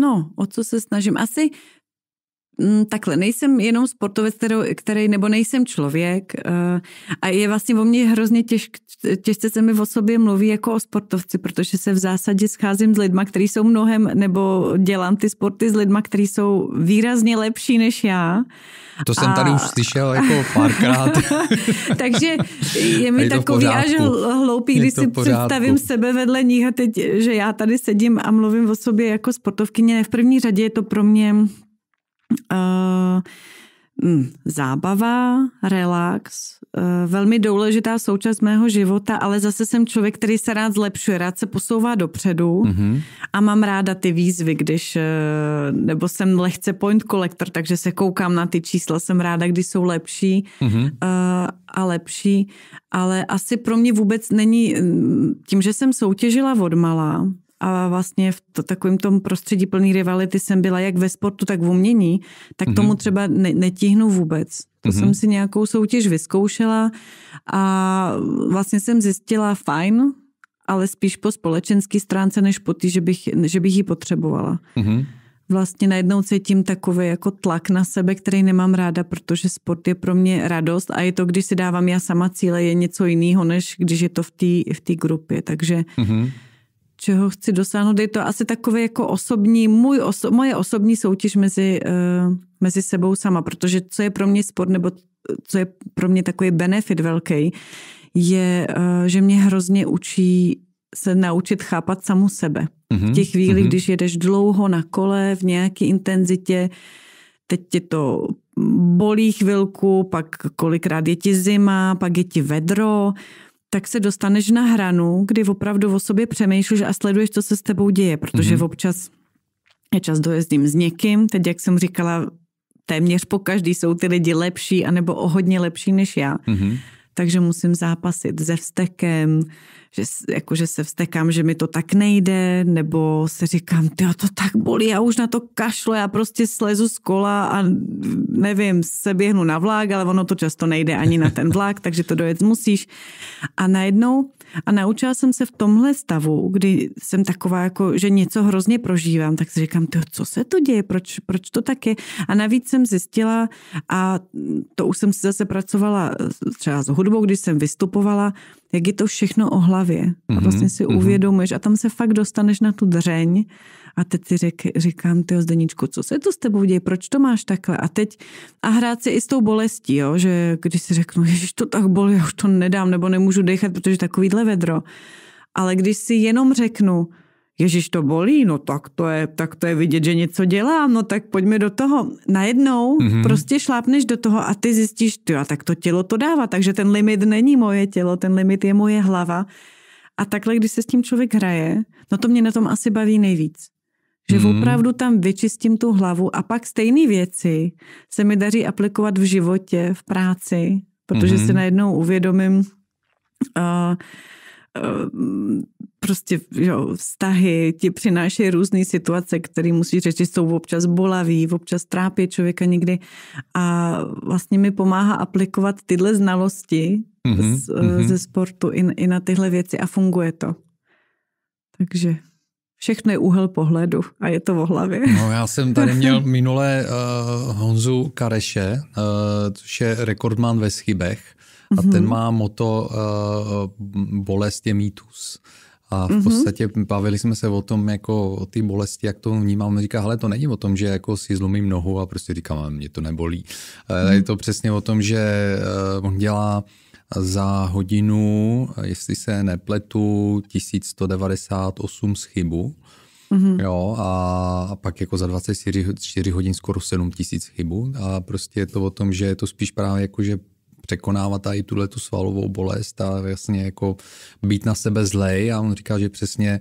No, o co se snažím? Asi Mm, takhle, nejsem jenom sportovec, který, který nebo nejsem člověk eh, a je vlastně o mě hrozně těž, těžce se mi o sobě mluví jako o sportovci, protože se v zásadě scházím s lidma, kteří jsou mnohem, nebo dělám ty sporty s lidma, kteří jsou výrazně lepší než já. To a... jsem tady už slyšel jako párkrát. Takže je mi je takový až hloupý, když si představím sebe vedle nich a teď, že já tady sedím a mluvím o sobě jako sportovkyně. V první řadě je to pro mě Hm, zábava, relax, eh, velmi důležitá součást mého života, ale zase jsem člověk, který se rád zlepšuje, rád se posouvá dopředu mm-hmm. a mám ráda ty výzvy, když, eh, nebo jsem lehce point collector, takže se koukám na ty čísla, jsem ráda, když jsou lepší mm-hmm. a lepší, ale asi pro mě vůbec není, hm, tím, že jsem soutěžila od malá, a vlastně v to, takovém tom prostředí plný rivality jsem byla jak ve sportu, tak v umění, tak mm-hmm. tomu třeba ne, netíhnu vůbec. To mm-hmm. jsem si nějakou soutěž vyzkoušela a vlastně jsem zjistila fajn, ale spíš po společenské stránce, než po té, že bych, že bych ji potřebovala. Mm-hmm. Vlastně najednou cítím takový jako tlak na sebe, který nemám ráda, protože sport je pro mě radost a je to, když si dávám já sama cíle, je něco jiného, než když je to v té v grupě. Takže... Mm-hmm čeho chci dosáhnout. Je to asi takový jako osobní, můj oso, moje osobní soutěž mezi, uh, mezi sebou sama, protože co je pro mě sport, nebo co je pro mě takový benefit velký, je, uh, že mě hrozně učí se naučit chápat samu sebe. Mm-hmm. V těch chvíli, mm-hmm. když jedeš dlouho na kole v nějaké intenzitě, teď tě to bolí chvilku, pak kolikrát je ti zima, pak je ti vedro, tak se dostaneš na hranu, kdy opravdu o sobě přemýšlíš a sleduješ, co se s tebou děje, protože mm-hmm. občas je čas dojezdím s někým, teď jak jsem říkala, téměř po každý jsou ty lidi lepší anebo o hodně lepší než já. Mm-hmm takže musím zápasit se vztekem, že, jako, že se vztekám, že mi to tak nejde, nebo se říkám, ty to tak bolí, já už na to kašlo, já prostě slezu z kola a nevím, se běhnu na vlák, ale ono to často nejde ani na ten vlák, takže to dojet musíš. A najednou a naučila jsem se v tomhle stavu, kdy jsem taková, jako, že něco hrozně prožívám, tak si říkám, tyjo, co se to děje, proč, proč to tak je. A navíc jsem zjistila, a to už jsem si zase pracovala eh, třeba s hudbou, když jsem vystupovala, jak je to všechno o hlavě. A mhm, vlastně si mm-hmm. uvědomuješ a tam se fakt dostaneš na tu dřeň a teď si řek, říkám, ty Zdeničku, co se to s tebou děje, proč to máš takhle a teď a hrát si i s tou bolestí, jo, že když si řeknu, že to tak bolí, já už to nedám nebo nemůžu dechat, protože takovýhle vedro. Ale když si jenom řeknu, Ježíš to bolí, no tak to, je, tak to je vidět, že něco dělám, no tak pojďme do toho. Najednou mm-hmm. prostě šlápneš do toho a ty zjistíš, ty, a tak to tělo to dává, takže ten limit není moje tělo, ten limit je moje hlava. A takhle, když se s tím člověk hraje, no to mě na tom asi baví nejvíc. Že mm. opravdu tam vyčistím tu hlavu a pak stejné věci se mi daří aplikovat v životě, v práci, protože mm. si mhm. najednou uvědomím, uh, prostě jo, vztahy ti přinášejí různé situace, které musí řešit, jsou občas bolaví, občas trápí člověka někdy a vlastně mi pomáhá aplikovat tyhle znalosti mm z, mm ze sportu i, i na tyhle věci a funguje to. Takže všechno je úhel pohledu a je to v hlavě. No, já jsem tady měl minule uh, Honzu Kareše, uh, což je rekordman ve schybech a uh-huh. ten mhm. má moto uh, eh, bolest je mýtus. A v mhm. podstatě bavili jsme se o tom, jako o té bolesti, jak to vnímám. Říká, hele, to není o tom, že jako si zlomím nohu a prostě říkám, mě to nebolí. Mm. hmm Je to přesně o tom, že on dělá za hodinu, jestli se nepletu, 1198 chybů, Mm-hmm. Jo, a, pak jako za 24 4 hodin skoro 7 tisíc A prostě je to o tom, že je to spíš právě jako, že překonávat i tuhle tu svalovou bolest a vlastně jako být na sebe zlej. A on říká, že přesně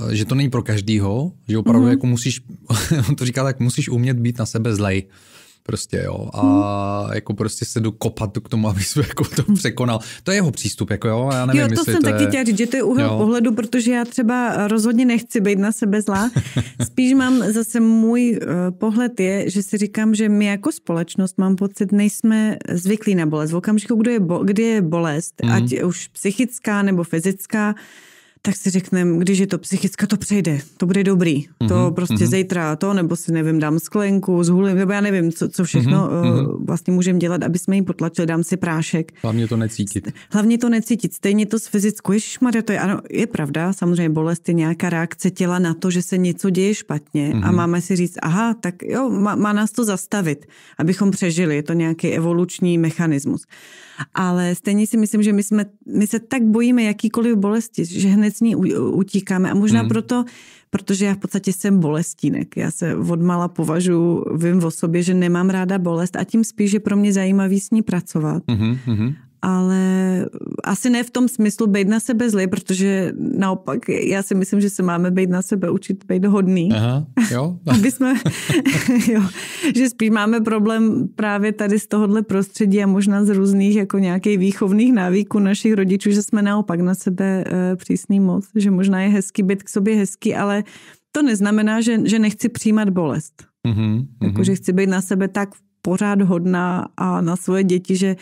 Uh, že to není pro každýho, že opravdu mm-hmm. jako musíš, on to říká tak, musíš umět být na sebe zlej prostě, jo, a hmm. jako prostě se jdu kopat k tomu, aby jsme jako to překonal. To je jeho přístup, jako jo, já nevím, Jo, to jestli jsem to taky je... říct, že to je úhel pohledu, protože já třeba rozhodně nechci být na sebe zlá. Spíš mám zase můj eh, pohled je, že si říkám, že my jako společnost, mám pocit, nejsme zvyklí na bolest. V okamžiku, kdo je bo, kdy je bolest, hmm. ať už psychická nebo fyzická, tak si řekneme, když je to psychické, to přejde, to bude dobrý, to mm-hmm. prostě mm-hmm. zítra to, nebo si nevím, dám sklenku, zhulím, nebo já nevím, co, co všechno mm-hmm. uh, vlastně můžeme dělat, aby jsme ji potlačili, dám si prášek. Hlavně to necítit. Hlavně to necítit, stejně to s fyzickou, ježišmarja, to je, ano, je pravda, samozřejmě bolest je nějaká reakce těla na to, že se něco děje špatně mm-hmm. a mhm. máme si říct, aha, tak jo, má, má nás to zastavit, abychom přežili, je to nějaký evoluční mechanismus. Ale stejně si myslím, že my, jsme, my se tak bojíme jakýkoliv bolesti, že hned z ní utíkáme. A možná hmm. proto, protože já v podstatě jsem bolestínek. Já se odmala považuji, vím o sobě, že nemám ráda bolest a tím spíš je pro mě zajímavý s ní pracovat. Hmm, hmm ale asi ne v tom smyslu být na sebe zlý, protože naopak já si myslím, že se máme být na sebe učit být hodný. Aha, jo. Aby jsme, jo, že spíš máme problém právě tady z tohohle prostředí a možná z různých jako nějakých výchovných návyků našich rodičů, že jsme naopak na sebe eh, přísný moc, že možná je hezký být k sobě hezký, ale to neznamená, že, že nechci přijímat bolest. Mm-hmm, mm-hmm. Jako, mhm. že chci být na sebe tak pořád hodná a na svoje děti, že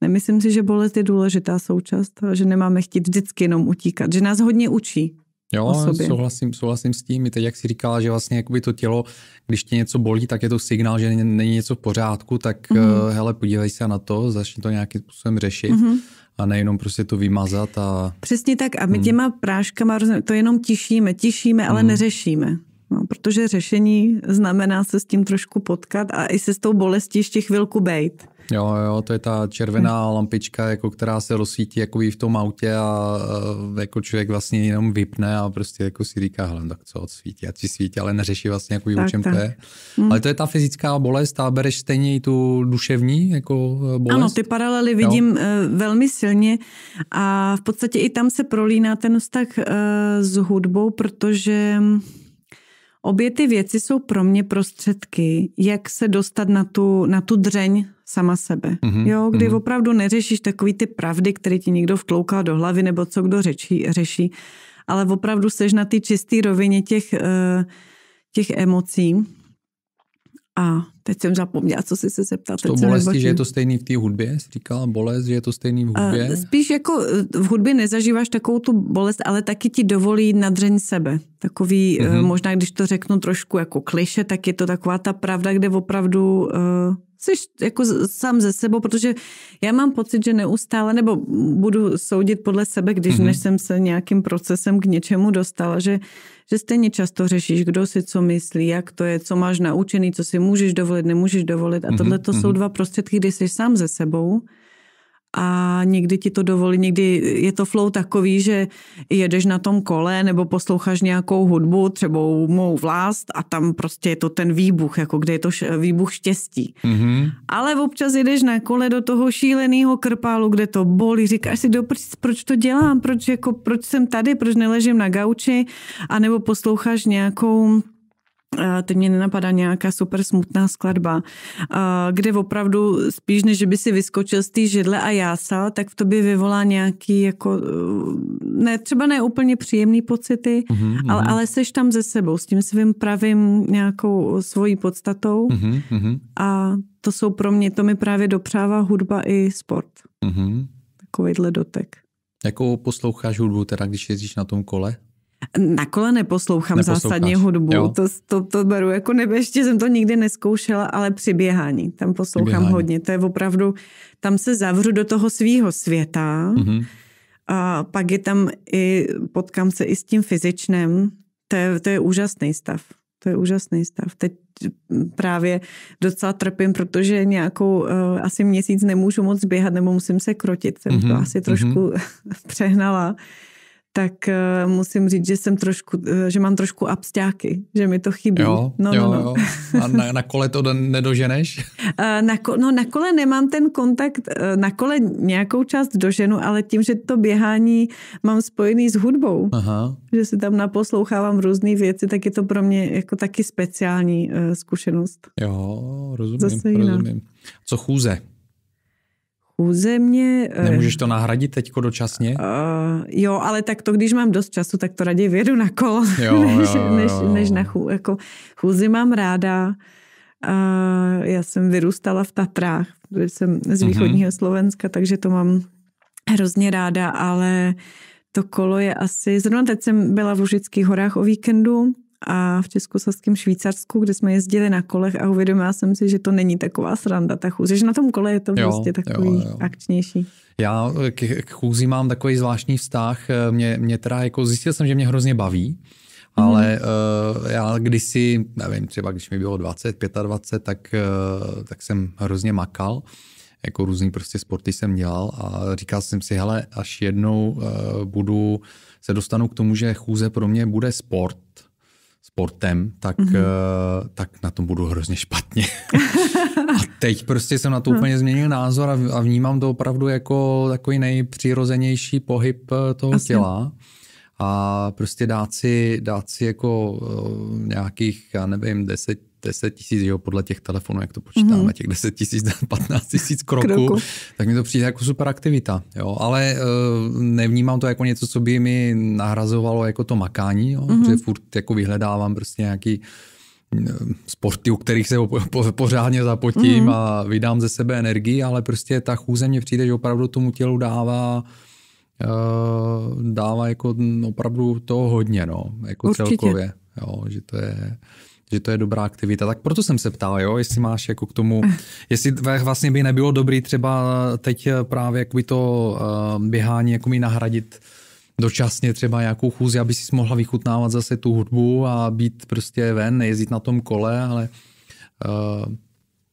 Nemyslím si, že bolest je důležitá součást a že nemáme chtít vždycky jenom utíkat, že nás hodně učí. Jo, souhlasím, souhlasím s tím. I teď, jak jsi říkala, že vlastně jakoby to tělo, když tě něco bolí, tak je to signál, že není něco v pořádku, tak mm-hmm. hele, podívej se na to, začni to nějakým způsobem řešit. Mm-hmm a nejenom prostě to vymazat a... Přesně tak a my hmm. těma práškama to jenom tišíme, tišíme, ale hmm. neřešíme. No, protože řešení znamená se s tím trošku potkat a i se s tou bolestí ještě chvilku bejt. Jo, jo, to je ta červená hmm. lampička, jako která se rozsvítí jako v tom autě a e, jako člověk vlastně jenom vypne a prostě jako si říká, hele, no tak co odsvítí, a ti svítí, ale neřeší vlastně, jako tak, o čem tak. to je. Hmm. Ale to je ta fyzická bolest a bereš stejně i tu duševní jako e, bolest. Ano, ty paralely jo. vidím e, velmi silně a v podstatě i tam se prolíná ten vztah s hudbou, protože Obě ty věci jsou pro mě prostředky, jak se dostat na tu, na tu dřeň sama sebe. Mm-hmm. Jo, kdy mm-hmm. opravdu neřešíš takový ty pravdy, které ti někdo vtlouká do hlavy nebo co kdo řečí, řeší, ale opravdu seš na ty čisté rovině těch, eh, těch emocí a teď jsem zapomněla, co jsi se zeptal. To bolesti, že je to stejný v té hudbě? Jsi říkala bolest, že je to stejný v hudbě? A spíš jako eh, v hudbě nezažíváš takovou tu bolest, ale taky ti dovolí nadřeň sebe. Takový, mm-hmm. možná když to řeknu trošku jako kliše, tak je to taková ta pravda, kde opravdu uh, jsi jako sám ze sebou, protože já mám pocit, že neustále, nebo budu soudit podle sebe, když mm-hmm. než jsem se nějakým procesem k něčemu dostala, že, že stejně často řešíš, kdo si co myslí, jak to je, co máš naučený, co si můžeš dovolit, nemůžeš dovolit. A mhm, tohle to mm-hmm. jsou mhm. dva prostředky, kdy jsi sám ze sebou a někdy ti to dovolí, někdy je to flow takový, že jedeš na tom kole nebo posloucháš nějakou hudbu, třeba mou vlast a tam prostě je to ten výbuch, jako kde je to výbuch štěstí. Mm-hmm. Ale občas jedeš na kole do toho šíleného krpálu, kde to bolí, říkáš si, do proč to dělám, proč, jako, proč jsem tady, proč neležím na gauči, anebo posloucháš nějakou teď mě nenapadá nějaká super smutná skladba, kde opravdu spíš, než by si vyskočil z té židle a jásal, tak v tobě vyvolá nějaký jako, eh, ne, třeba ne úplně příjemný pocity, mm-hmm. ale, mhm. ale seš tam ze sebou, s tím svým pravým nějakou svojí podstatou mm-hmm. a to jsou pro mě, to mi právě dopřává hudba i sport. Mm-hmm. Takovýhle dotek. Jakou posloucháš hudbu teda, když jezdíš na tom kole? Na kole neposlouchám Neposloucháš. zásadně hudbu, jo. to, to, to beru jako nebe, ještě jsem to nikdy neskoušela, ale při běhání, tam poslouchám běhání. hodně, to je opravdu, tam se zavřu do toho svého světa mm-hmm. a pak je tam i, potkám se i s tím fyzičnem, to je, to je úžasný stav. To je úžasný stav. Teď právě docela trpím, protože nějakou uh, asi měsíc nemůžu moc běhat nebo musím se krotit. Jsem mm-hmm. to mhm. asi trošku mm-hmm. přehnala tak uh, musím říct, že jsem trošku, uh, že mám trošku abstáky, že mi to chybí. Jo, no, no jo, no, no. jo. A na, na kole to nedoženeš? Uh, na, ko, no na kole nemám ten kontakt, uh, na kole nějakou část doženu, ale tím, že to běhání mám spojený s hudbou, Aha. že si tam naposlouchávám různé věci, tak je to pro mě jako taky speciální uh, zkušenost. Jo, rozumím, Zase rozumím. Co chůze? územně. Eh, Nemůžeš to nahradit teďko dočasně? Uh, jo, ale tak to, když mám dost času, tak to raději vědu na kolo, jo, než, jo, jo. než, než na chů, jako, chůzi mám ráda. Uh, já jsem vyrůstala v Tatrách, protože jsem z mhm. východního uh-huh. Slovenska, takže to mám hrozně ráda, ale to kolo je asi... Zrovna teď jsem byla v Užických horách o víkendu a v Českosaském Švýcarsku, kde jsme jezdili na kolech a uvědomila jsem si, že to není taková sranda, ta chůze, že na tom kole je to jo, prostě takový jo, jo. akčnější. Já eh, k, k chůzi mám takový zvláštní vztah, eh, mě, mě teda jako zjistil jsem, že mě hrozně baví, mhm. ale mm. uh, já kdysi, nevím, třeba když mi bylo 20, 25, tak, uh, tak jsem hrozně makal jako různý prostě sporty jsem dělal a říkal jsem si, hele, až jednou uh, budu, se dostanu k tomu, že chůze pro mě bude sport, sportem, tak, mm-hmm. tak na tom budu hrozně špatně. a teď prostě jsem na to úplně změnil názor a, a vnímám to opravdu jako takový nejpřirozenější pohyb eh, toho Asi. těla a prostě dát si, dát si jako uh, nějakých, já nevím, 10, 10 tisíc, jo, podle těch telefonů, jak to počítáme, mm-hmm. těch 10 tisíc, 15 tisíc kroků, kroku, tak mi to přijde jako super aktivita, jo, ale e, nevnímám to jako něco, co by mi nahrazovalo jako to makání, jo, mm-hmm. že furt jako vyhledávám prostě nějaký eh, sporty, u kterých se pořádně zapotím mm-hmm. a vydám ze sebe energii, ale prostě ta chůze mě přijde, že opravdu tomu tělu dává Eh, dává jako opravdu toho hodně, no, jako Určitě. celkově, jo, že to je že to je dobrá aktivita. Tak proto jsem se ptal, jo, jestli máš jako k tomu, jestli vlastně by nebylo dobrý třeba teď eh, právě eh, jakoby to běhání jako mi nahradit dočasně třeba nějakou chůzi, aby si mohla vychutnávat zase tu hudbu a být prostě ven, nejezdit na tom kole, ale uh,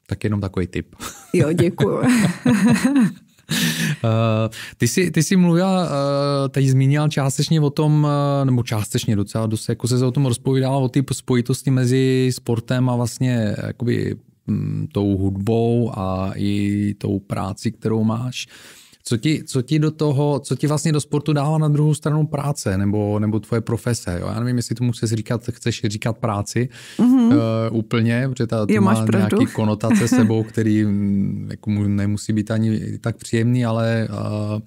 tak jenom takový tip. Jo, děkuji. Eh, ty, jsi, ty jsi mluvila, eh, teď zmínila částečně o tom, eh, nebo částečně docela dost, jako se o tom rozpovídala, o ty spojitosti mezi sportem a vlastně jakoby, mm, tou hudbou a i tou práci, kterou máš. Uh, co ti, co ti do toho, co ti vlastně do sportu dává na druhou stranu práce nebo, nebo tvoje profese? Jo? Já nevím, jestli tomu chceš říkat, chceš říkat práci mm-hmm. uh, úplně, protože ta, to jo, má nějaké konotace sebou, který mm, jako, nemusí být ani tak příjemný, ale uh,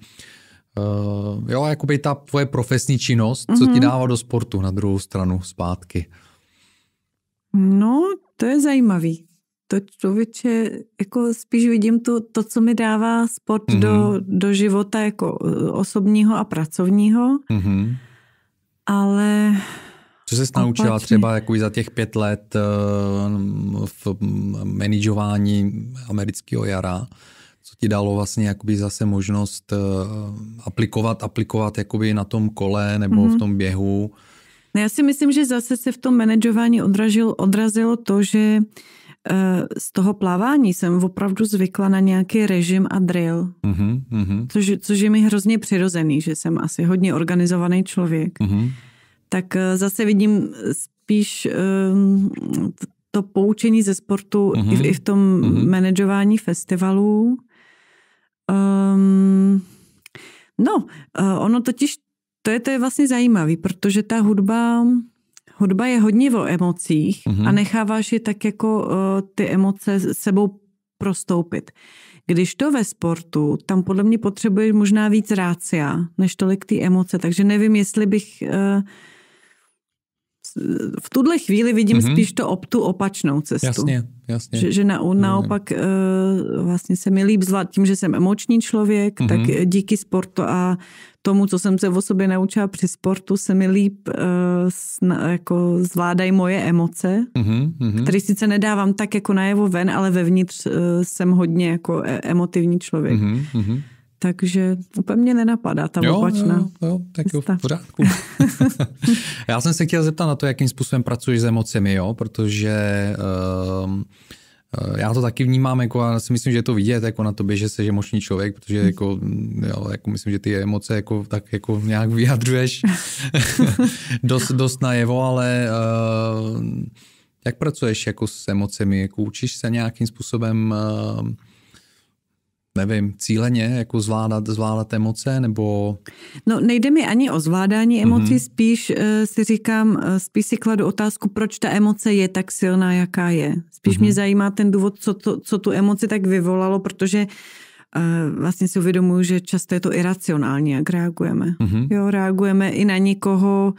Uh, jo, jakoby ta tvoje profesní činnost, mm-hmm. co ti mhm. dává do sportu na druhou stranu zpátky? No, to je zajímavý to člověče, jako spíš vidím to, to co mi dává sport mm-hmm. do, mhm. do života jako eh, osobního a pracovního. Mm-hmm. Ale... Co se naučila třeba jako za těch pět let eh, v manažování amerického jara? Co ti dalo vlastně jakoby zase možnost eh, aplikovat, aplikovat jakoby na tom kole nebo mm-hmm. v mhm. tom běhu? No já si myslím, že zase se v tom manažování odražil, odrazilo to, že uh, Eh, z toho plavání jsem opravdu zvykla na nějaký režim a drill, mm-hmm, Což, což je mi hrozně přirozený, že jsem asi hodně organizovaný člověk. Mm-hmm. Tak eh, zase vidím spíš ehm, to poučení ze sportu mm-hmm. i, v, i v tom mm-hmm. manažování festivalů. Um, no, eh, ono totiž, to je, to je vlastně zajímavý, protože ta hudba hudba je hodně o emocích mm-hmm. a mhm. necháváš je tak jako uh, ty emoce s sebou prostoupit. Když to ve sportu, tam podle mě potřebuješ možná víc rácia, než tolik ty emoce, takže nevím, jestli bych... Uh, v tuhle chvíli vidím mm-hmm. spíš to op tu opačnou cestu. Jasně, jasně. Že, že na, naopak mm. vlastně se mi líp zvlád tím, že jsem emoční člověk, mm-hmm. tak mhm. díky sportu a tomu, co jsem se o sobě naučila při sportu, se mi líp uh, jako zvládají moje emoce, mm-hmm. Mhm. které sice nedávám tak jako najevo ven, ale vevnitř uh, jsem hodně jako e-, emotivní člověk. Mm-hmm. Takže úplně mě nenapadá ta jo, opačná. Jo, jo, tak jo, v pořádku. Já jsem se chtěl zeptat na to, jakým způsobem pracuješ s emocemi, jo, protože um, já to taky vnímám, jako a si myslím, že je to vidět jako na tobě, že jsi emoční člověk, protože hmm. jako, jo, jako myslím, že ty emoce jako, tak jako nějak vyjadřuješ dost, dost najevo, ale uh, jak pracuješ jako s emocemi? Jako učíš se nějakým způsobem uh, nevím, cíleně jako zvládat, zvládat emoce, nebo... No nejde mi ani o zvládání emocí, mm-hmm. spíš eh, si říkám, eh, spíš si kladu otázku, proč ta emoce je tak silná, jaká je. Spíš mm-hmm. mě mhm. zajímá ten důvod, co, to, co tu emoci tak vyvolalo, protože uh, vlastně si uvědomuji, že často je to iracionální, jak reagujeme. Mm-hmm. Jo, reagujeme i na někoho,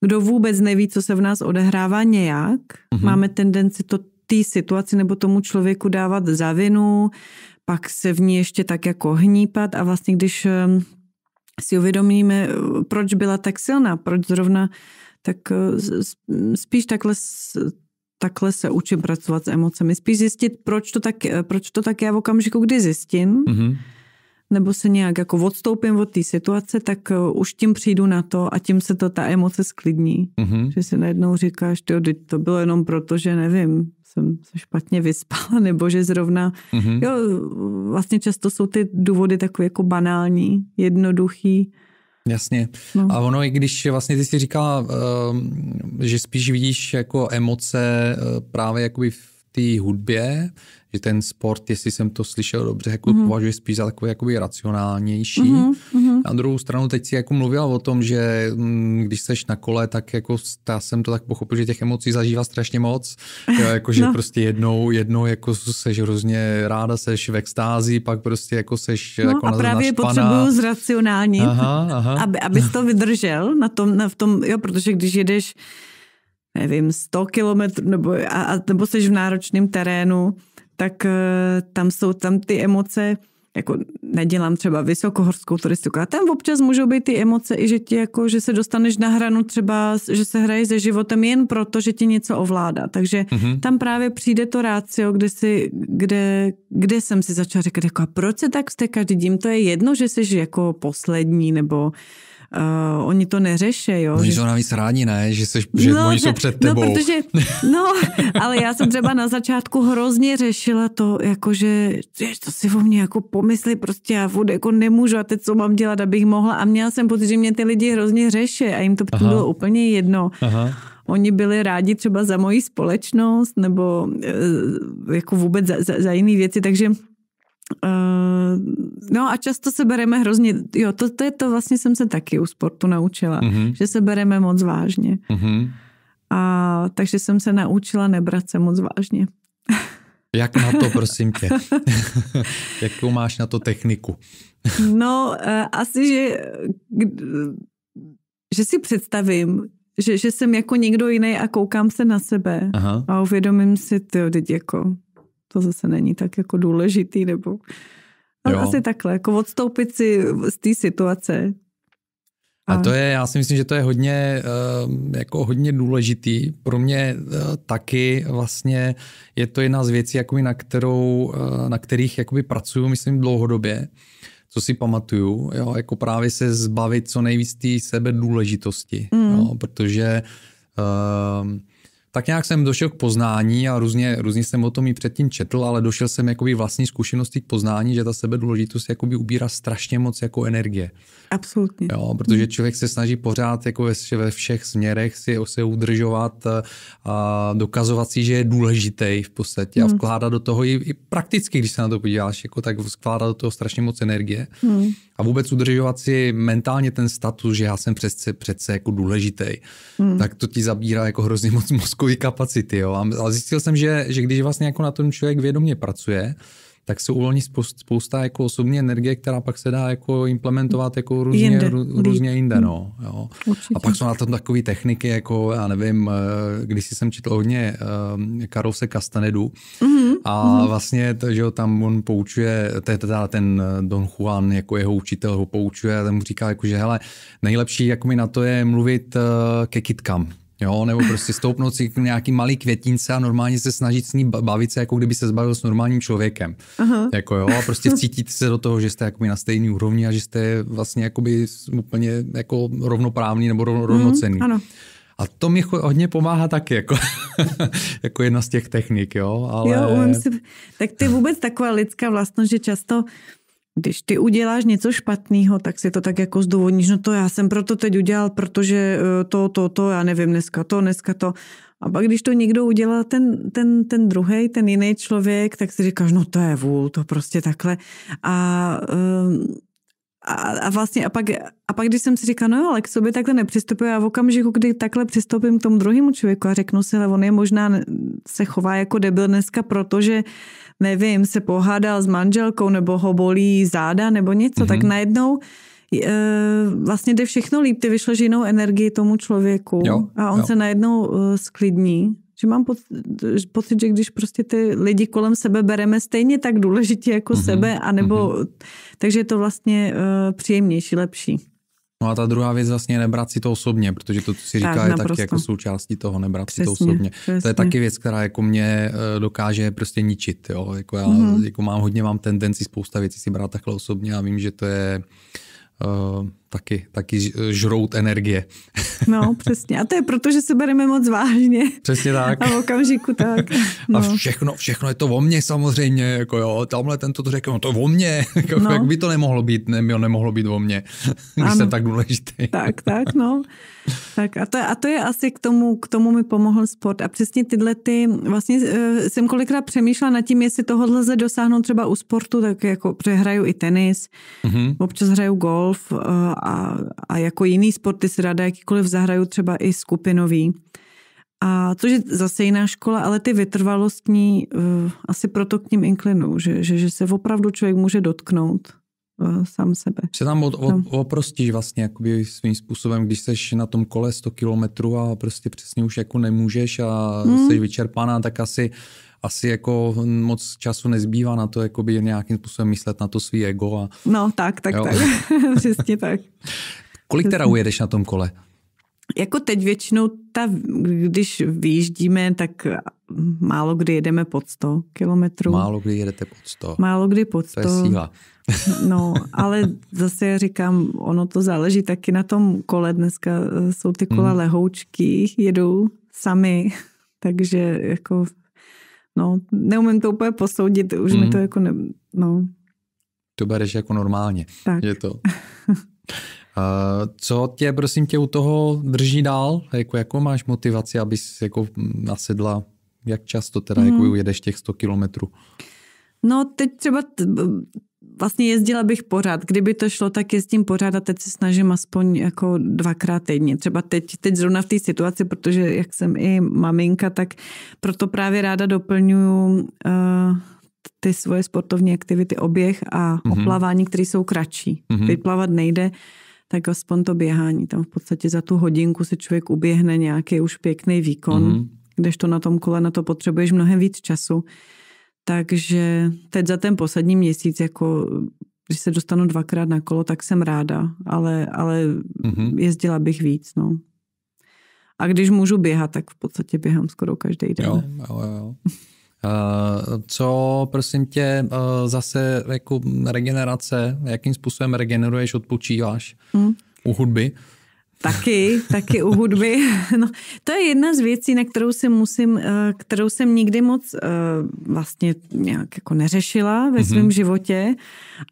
kdo vůbec neví, co se v nás odehrává nějak. Mm-hmm. Máme tendenci to té situaci nebo tomu člověku dávat za vinu, pak se v ní ještě tak jako hnípat a vlastně když ehm, si uvědomíme, eh, proč byla tak silná, proč zrovna, tak eh, spíš takhle, takhle se učím pracovat s emocemi. Spíš zjistit, proč to tak, eh, proč to tak já v okamžiku, kdy zjistím, mm-hmm. nebo se nějak jako odstoupím od té situace, tak už tím přijdu na to a tím se to ta emoce sklidní. Mm-hmm. Že si najednou říkáš, ty, to bylo jenom proto, že nevím, jsem se špatně vyspala, nebo že zrovna, mm-hmm. jo, vlastně často jsou ty důvody takové jako banální, jednoduchý. Jasně. No. A ono, i když vlastně ty si říkala, ehm, že spíš vidíš jako emoce eh, právě jakoby v té hudbě, že ten sport, jestli jsem to slyšel dobře, jako mm-hmm. považuje spíš za takový jakoby racionálnější, mm-hmm. Na druhou stranu teď si jako mluvila o tom, že mm, když seš na kole, tak jako já jsem to tak pochopil, že těch emocí zažívá strašně moc. Jako, že no. prostě jednou, jednou jako seš hrozně ráda, seš v extázi, pak prostě jako seš no, jako a právě potřebuju zracionální, aha, aha. Aby, abys to vydržel na tom, na, v tom, jo, protože když jedeš nevím, 100 kilometrů, nebo, a, a, nebo jsi v náročném terénu, tak uh, tam jsou tam ty emoce, jako nedělám třeba vysokohorskou turistiku. A tam občas můžou být ty emoce i, že, ti jako, že se dostaneš na hranu třeba, že se hraješ se životem jen proto, že ti něco ovládá. Takže mm-hmm. tam právě přijde to rácio, kde, si, kde, kde jsem si začala říkat, jako, a proč se tak jste každý dím? To je jedno, že jsi jako poslední nebo uh, oni to neřeší. Jo? Oni jsou navíc rádi, ne? Že, seš, že no, oni jsou před no, tebou. No, protože, no, ale já jsem třeba na začátku hrozně řešila to, jako že, že to si o mě jako pomyslí, prostě já vůbec jako nemůžu a teď co mám dělat, abych mohla. A měla jsem pocit, že mě ty lidi hrozně řeší a jim to Aha. bylo úplně jedno. Aha oni byli rádi třeba za moji společnost nebo eh, jako vůbec za, za, za jiné věci, takže Eh, no a často se bereme hrozně, jo, to, to je to vlastně jsem se taky u sportu naučila, mm-hmm. že se bereme moc vážně. Mm-hmm. A takže jsem se naučila nebrat se moc vážně. Jak na to, prosím tě? Jakou máš na to techniku? no, eh, asi, že, že si představím, že, že jsem jako někdo jiný a koukám se na sebe Aha. a uvědomím si, ty jako to zase není tak jako důležitý, nebo ale no, jo. asi takhle, jako odstoupit si z té situace. A... a to je, já si myslím, že to je hodně, eh, jako hodně důležitý. Pro mě eh, taky vlastně je to jedna z věcí, jakoby na, kterou, eh, na kterých jakoby pracuju, myslím, dlouhodobě co si pamatuju, jo, jako právě se zbavit co nejvíc té sebe důležitosti, mm. jo, protože um, tak nějak jsem došel k poznání a různě, různě jsem o tom i předtím četl, ale došel jsem jakoby vlastní zkušenosti k poznání, že ta sebedůležitost jakoby ubírá strašně moc jako energie. Absolutně. Jo, protože člověk se snaží pořád jako ve všech směrech si se udržovat eh, a dokazovat si, že je důležitý v podstatě hmm. a vkládat do toho i, i prakticky, když se na to podíváš, jako, tak vkládat do toho strašně moc energie. Hmm. A vůbec udržovat si mentálně ten status, že já jsem přece, přece jako důležitý, hmm. tak to ti zabírá jako hrozně moc mozkový kapacity. Jo. Ale zjistil jsem, že, že když vlastně jako na tom člověk vědomě pracuje, tak se uvolní spousta, spousta jako osobní energie, která pak se dá jako implementovat jako různě jinde, rů, různě jinde no, jo. A pak jsou na tom takové techniky, jako já nevím, eh, když jsem četl hodně um, eh, Karolse Castanedu mm-hmm. a mm-hmm. vlastně, to, že tam on poučuje, to je teda ten Don Juan, jako jeho učitel ho poučuje, tam mu říká, jako, že hele, nejlepší jako mi na to je mluvit eh, ke kitkám. Jo, nebo prostě stoupnout si k nějaký malý květince a normálně se snažit s ní bavit se, jako kdyby se zbavil s normálním člověkem. Aha. Jako jo, a prostě cítit se do toho, že jste jakoby na stejné úrovni a že jste vlastně jakoby úplně jako rovnoprávní nebo rovnocený. Mhm, rovnocenný. Mm, ano. A to mě hodně pomáhá taky, jako, jako jedna z těch technik, jo. Ale... Jo, si... tak to je vůbec taková lidská vlastnost, že často když ty uděláš něco špatného, tak si to tak jako zdůvodníš, no to já jsem proto teď udělal, protože eh, to, to, to, já nevím, dneska to, dneska to. A pak když to někdo udělá, ten, ten, ten druhý, ten jiný člověk, tak si říkáš, no to je vůl, to prostě takhle. A, eh, a, a vlastně, a pak, a pak když jsem si říkal, no jo, ale k sobě takhle nepřistupuji a v okamžiku, kdy takhle přistoupím k tomu druhému člověku a řeknu si, ale on je možná se chová jako debil dneska, protože uh, nevím, se pohádal s manželkou nebo ho bolí záda nebo něco, mm-hmm. tak mhm. najednou e, vlastně jde všechno líp, ty vyšleš jinou energii tomu člověku jo, a on jo. se najednou e, sklidní. Že mám pocit, pocit, že když prostě ty lidi kolem sebe bereme stejně tak důležitě jako mm-hmm. sebe, anebo, mm-hmm. takže je to vlastně e, příjemnější, lepší. No a ta druhá věc vlastně nebrat si to osobně, protože to, co si říká, tak, je naprosto. taky jako součástí toho nebrat přesně, si to osobně. Přesně. To je taky věc, která jako mě eh, dokáže prostě ničit. Jo? Jako já mm-hmm. jako mám hodně mám tendenci spousta věcí si brát takhle osobně a vím, že to je uh, taky, taky žrout energie. No, přesně. A to je proto, že se bereme moc vážně. Přesně tak. A v okamžiku tak. No. A všechno, všechno je to o mně samozřejmě, jako jo, tamhle tento to řekl, no to o mně, jako, no. jak by to nemohlo být, ne, jo, nemohlo být o mně, když ano. jsem tak důležitý. Tak, tak, no. Tak a to, je, a to je asi k tomu, k tomu mi pomohl sport. A přesně tyhle ty, vlastně eh, jsem kolikrát přemýšlela nad tím, jestli tohohle lze dosáhnout třeba u sportu, tak jako přehraju i tenis, mm-hmm. občas hraju golf eh, a, a jako jiný sporty si ráda jakýkoliv zahraju, třeba i skupinový. A což je zase jiná škola, ale ty vytrvalostní uh, asi proto k ním inklinu, že, že, že se opravdu člověk může dotknout uh, sám sebe. Se tam od, od, no. oprostíš vlastně jakoby svým způsobem, když seš na tom kole 100 kilometrů a prostě přesně už jako nemůžeš a hmm. jsi vyčerpaná, tak asi asi jako moc času nezbývá na to, jakoby nějakým způsobem myslet na to svý ego. A, no tak, tak, jo. tak. Přesně tak. Kolik teda ujedeš na tom kole? Jako teď většinou, ta, když vyjíždíme, tak málo kdy jedeme pod 100 kilometrů. Málo kdy jedete pod 100. Málo kdy pod 100. To je síla. No, ale zase já říkám, ono to záleží taky na tom kole. Dneska eh, jsou ty kola hmm. lehoučky, jedou sami, takže jako No, neumím to úplně posoudit, už mm. mi hmm. to jako ne... No. To bereš jako normálně. Tak. Je to. uh, co tě, prosím tě, u toho drží dál? Jako, jakou máš motivaci, abys jako nasedla, jak často teda mm. jako hmm. jedeš těch 100 kilometrů? No teď třeba t- vlastně jezdila bych pořád. Kdyby to šlo, tak jezdím pořád a teď se snažím aspoň jako dvakrát týdně. Třeba teď, teď zrovna v té situaci, protože jak jsem i maminka, tak proto právě ráda doplňuju uh, ty svoje sportovní aktivity, oběh a mm-hmm. oplavání, které jsou kratší. Mm-hmm. Vyplavat nejde, tak aspoň to běhání. Tam v podstatě za tu hodinku se člověk uběhne nějaký už pěkný výkon, mm-hmm. kdežto na tom kole na to potřebuješ mnohem víc času. Takže teď za ten poslední měsíc, jako když se dostanu dvakrát na kolo, tak jsem ráda, ale, ale mm-hmm. jezdila bych víc, no. A když můžu běhat, tak v podstatě běhám skoro každý den. Jo, jo, jo. Uh, co, prosím tě, uh, zase jako regenerace, jakým způsobem regeneruješ, odpočíváš mm. u hudby? Uh, Taky, taky u hudby. No, to je jedna z věcí, na kterou jsem musím, eh, kterou jsem nikdy moc eh, vlastně nějak jako neřešila ve mhm. svém mm-hmm. životě,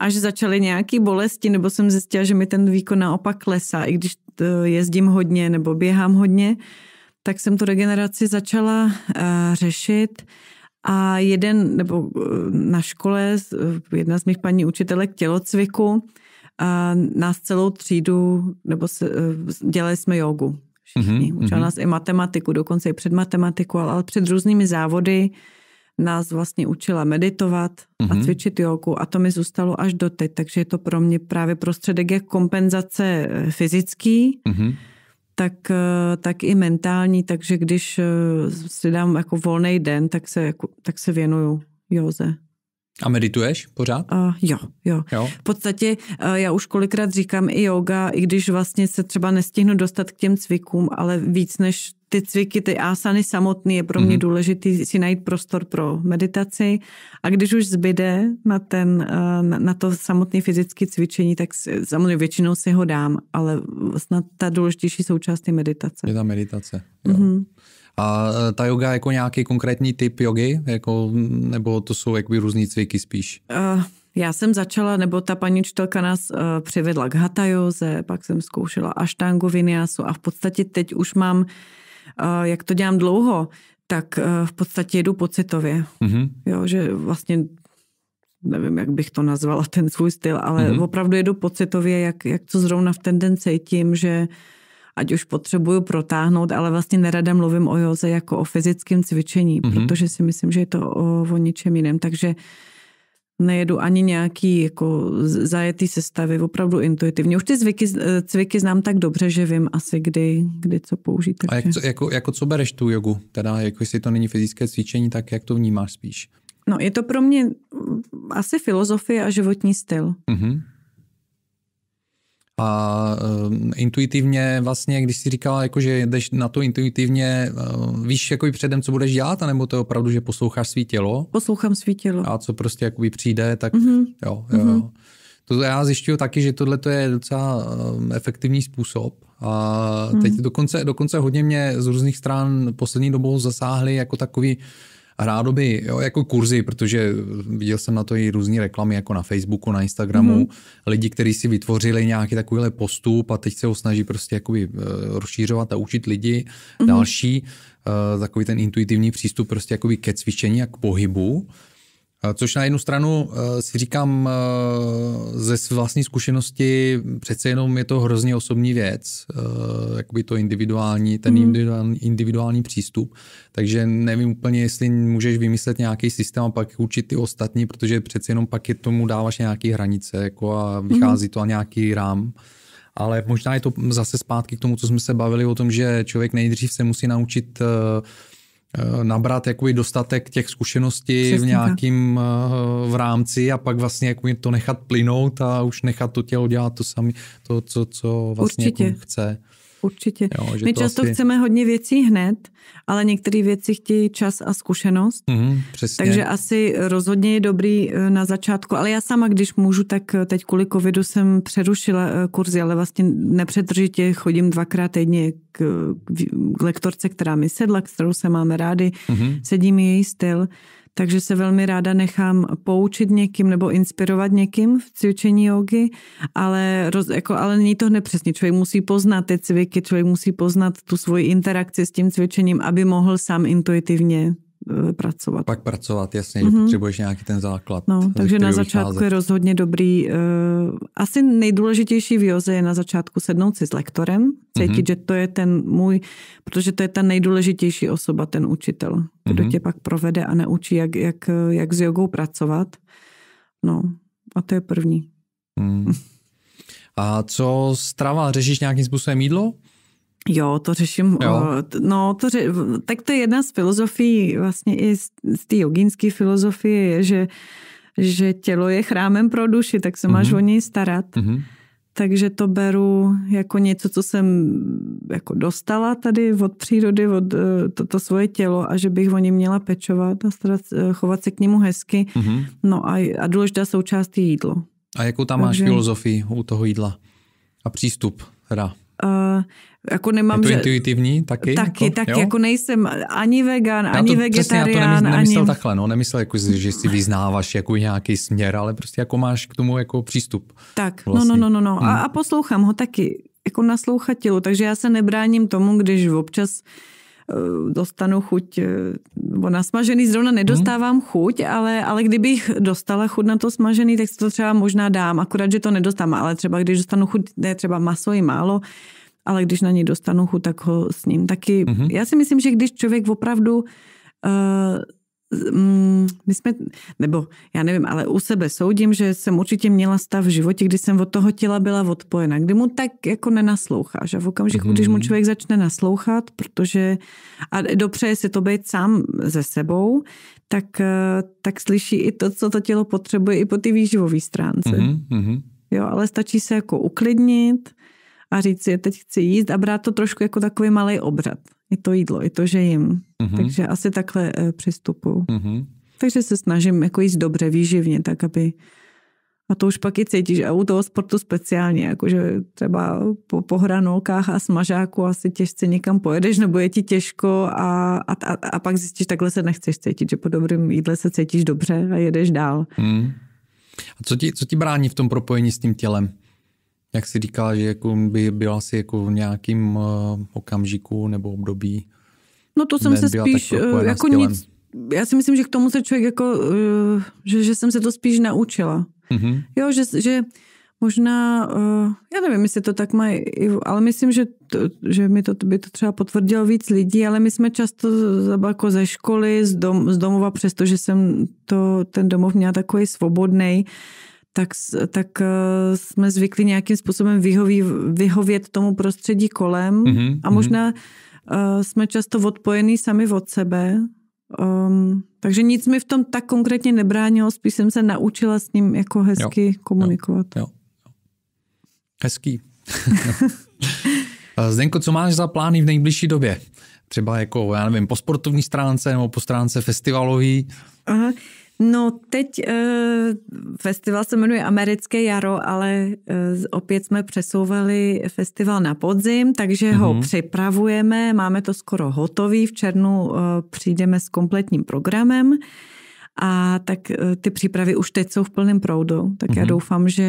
až začaly nějaké bolesti, nebo jsem zjistila, že mi ten výkon naopak klesá, i když eh, jezdím hodně nebo běhám hodně, tak jsem tu regeneraci začala řešit. A jeden, nebo na škole, jedna z mých paní učitelek tělocviku, a nás celou třídu, nebo se, eh, dělali jsme jogu. Všichni. Mm-hmm. Učila mhm. nás i matematiku, dokonce i před matematiku, ale, ale před různými závody nás vlastně učila meditovat mm-hmm. a mhm. cvičit jogu a to mi zůstalo až doteď, takže je to pro mě právě prostředek jak kompenzace eh, fyzický, mm-hmm. tak, eh, tak i mentální, takže když si dám jako volný den, tak se, jako, tak se věnuju joze. A medituješ pořád? Uh, jo, jo, jo. V podstatě uh, já už kolikrát říkám i yoga, i když vlastně se třeba nestihnu dostat k těm cvikům, ale víc než ty cviky, ty asany samotný je pro mě mm-hmm. důležitý si najít prostor pro meditaci a když už zbyde na, ten, e, na to samotné fyzické cvičení, tak samozřejmě většinou si ho dám, ale snad ta důležitější součást je meditace. Je ta meditace. Jo. Mm-hmm. A e, ta yoga jako nějaký konkrétní typ jogy, jako, nebo to jsou jakoby různý cviky spíš? Uh. Já jsem začala, nebo ta paní učitelka nás uh, přivedla k hatha joze, pak jsem zkoušela aštangu vinyasu a v podstatě teď už mám, uh, jak to dělám dlouho, tak uh, v podstatě jedu pocitově. Mm-hmm. Jo, že vlastně nevím, jak bych to nazvala, ten svůj styl, ale mm-hmm. opravdu jedu pocitově, jak, jak co zrovna v ten den cítím, že uh, ať už potřebuju protáhnout, ale vlastně nerada mluvím o józe jako o fyzickém cvičení, mm-hmm. protože si myslím, že je to o, o něčem jiném. Takže nejedu ani nějaký jako zajetý sestavy, opravdu intuitivně. Už ty zvyky, eh, cviky znám tak dobře, že vím asi, kdy, kdy co použít. Takže. A jak, co, jako, jako co bereš tu jogu? Teda, jako jestli to není fyzické cvičení, tak jak to vnímáš spíš? No, je to pro mě asi filozofie a životní styl. Mm-hmm. A ehm, intuitivně vlastně, když si říkala, jako, že jdeš na to intuitivně, uh, víš jako předem, co budeš dělat, anebo to je opravdu, že posloucháš svý tělo? Poslouchám svý tělo. A co prostě jakoby přijde, tak mm-hmm. jo, jo. Mm-hmm. To já zjišťuju taky, že tohle je docela um, efektivní způsob. A teď hmm. dokonce, dokonce hodně mě z různých stran poslední dobou zasáhly jako takový uh, rádoby, jo, jako kurzy, protože viděl jsem na to i různé reklamy, jako na Facebooku, na Instagramu, mm-hmm. lidi, kteří si vytvořili nějaký takovýhle postup a teď se ho snaží prostě jakoby eh, rozšířovat a učit lidi mm-hmm. další, uh, takový ten intuitivní přístup prostě jakoby ke cvičení a k pohybu. Eh, což na jednu stranu eh, si říkám eh, ze vlastní zkušenosti, přece jenom je to hrozně osobní věc, jakoby to individuální, ten mm. individuální, individuální přístup, takže nevím úplně, jestli můžeš vymyslet nějaký systém a pak učit ty ostatní, protože přece jenom pak je tomu dáváš nějaké hranice jako a mhm. vychází mm. to a nějaký rám. Ale možná je to zase zpátky k tomu, co jsme se bavili o tom, že člověk nejdřív se musí naučit uh, Eh, nabrat jakoby dostatek těch zkušeností Přesně v nějakým eh, v rámci a pak vlastně jakoby to nechat plynout a už nechat to tělo dělat to sami, to, co, co vlastně Určitě. Jako chce určitě. Jo, že My často asi... chceme hodně věcí hned, ale některé věci chtějí čas a zkušenost. Mm, přesně. Takže asi rozhodně je dobrý eh, na začátku. Ale já sama, když můžu, tak eh, teď kvůli covidu jsem přerušila eh, kurzy, ale vlastně nepřetržitě chodím dvakrát týdně k, k lektorce, která mi sedla, kterou se máme rádi, mm-hmm. sedím její styl takže se velmi ráda nechám poučit někým nebo inspirovat někým v cvičení jogy, ale, roz, jako, ale není to přesně. Člověk musí poznat ty cviky, člověk musí poznat tu svoji interakci s tím cvičením, aby mohl sám intuitivně Eh, pracovat. Pak pracovat, jasně, mm-hmm. že mhm. potřebuješ nějaký ten základ. No, takže na začátku vycházet. je rozhodně dobrý. Uh, asi nejdůležitější v Joze je na začátku sednout si s lektorem, cítit, mm-hmm. že to je ten můj, protože to je ta nejdůležitější osoba, ten učitel, kdo mm-hmm. tě pak provede a naučí, jak, jak, jak s jogou pracovat. No, a to je první. Mm. A co strava? Řešíš nějakým způsobem jídlo? Jo, to řeším. Jo. Eh, no, to ře, tak to je jedna z filozofií, vlastně i z, z té jogínské filozofie, je, že, že tělo je chrámem pro duši, tak se mm-hmm. máš mhm. o něj starat. Mm-hmm. Takže to beru jako něco, co jsem jako dostala tady od přírody, od toto eh, to svoje tělo a že bych o něj měla pečovat a starat, eh, chovat se k němu hezky. Mm-hmm. No a, a důležitá součást je jídlo. A jakou tam Takže... máš filozofii u toho jídla a přístup teda? Uh, jako nemám... Je to že... intuitivní taky? Taky, jako, tak jo? jako nejsem ani vegan, já to, ani vegetarián. Přesně, já to nemysl, nemyslel ani... takhle, no, nemyslel, jako, jako, že si vyznáváš jako nějaký směr, ale prostě jako máš k tomu jako přístup. Tak, no, vlastně. no, no, no, no, no. Hmm. A, a poslouchám ho taky, jako naslouchatilu, takže já se nebráním tomu, když občas eh, dostanu chuť, eh, bo na smažený zrovna hmm. nedostávám hmm. chuť, ale, ale kdybych dostala chuť na to smažený, tak si to třeba možná dám, akorát, že to nedostám, ale třeba když dostanu chuť, ne, třeba maso i málo, ale když na něj dostanu chu, tak ho s ním taky. Mm-hmm. Já si myslím, že když člověk opravdu uh, my jsme, nebo já nevím, ale u sebe soudím, že jsem určitě měla stav v životě, kdy jsem od toho těla byla odpojena, kdy mu tak jako nenasloucháš. A v okamžiku, mm-hmm. když mu mhm. člověk začne naslouchat, protože a dopřeje si to být sám ze sebou, tak, eh, tak slyší i to, co to tělo potřebuje, i po ty výživové stránce. Mm-hmm. Jo, ale stačí se jako uklidnit, a říct, si, teď chci jíst a brát to trošku jako takový malý obřad. I to jídlo, i to, že jim. Mm-hmm. Takže asi takhle eh, přistupuju. Mm-hmm. Takže se snažím jako jíst dobře, výživně, tak aby a to už pak i cítíš a u toho sportu speciálně, jakože třeba po hranolkách a smažáku asi těžce někam pojedeš, nebo je ti těžko a, a, a, a pak zjistíš, takhle se nechceš cítit, že po dobrém jídle se cítíš dobře a jedeš dál. Hmm. A co ti, co ti brání v tom propojení s tím tělem? Jak jsi říkal, že jako by byla si jako v nějakým uh, okamžiku nebo období? No to jsem se spíš eh, jako nic, já si myslím, že k tomu se člověk jako, uh, že, že jsem se to spíš naučila. Mm-hmm. Jo, že, že možná, uh, já nevím, jestli to tak mají, ale myslím, že, to, že mi to by to třeba potvrdilo víc lidí, ale my jsme často jako ze školy, z, dom, z domova, přestože jsem to, ten domov měla takový svobodný, tak, tak eh, jsme zvykli nějakým způsobem vyhoví, vyhovět tomu prostředí kolem mm-hmm, a možná mm-hmm. uh, jsme často odpojení sami od sebe. Um, takže nic mi v tom tak konkrétně nebránilo, spíš jsem se naučila s ním jako hezky jo, komunikovat. jo, jo. Hezký. Eh, Zdenko, co máš za plány v nejbližší době? Třeba jako, já nevím, po sportovní stránce nebo po stránce festivalový? Aha. No teď e, festival se jmenuje Americké jaro, ale e, opět jsme přesouvali festival na podzim, takže mm-hmm. ho mhm. připravujeme, máme to skoro hotový, v červnu e, eh, přijdeme s kompletním programem a tak e, ty přípravy už teď jsou v plném proudu, tak mm-hmm. já mhm. doufám, že,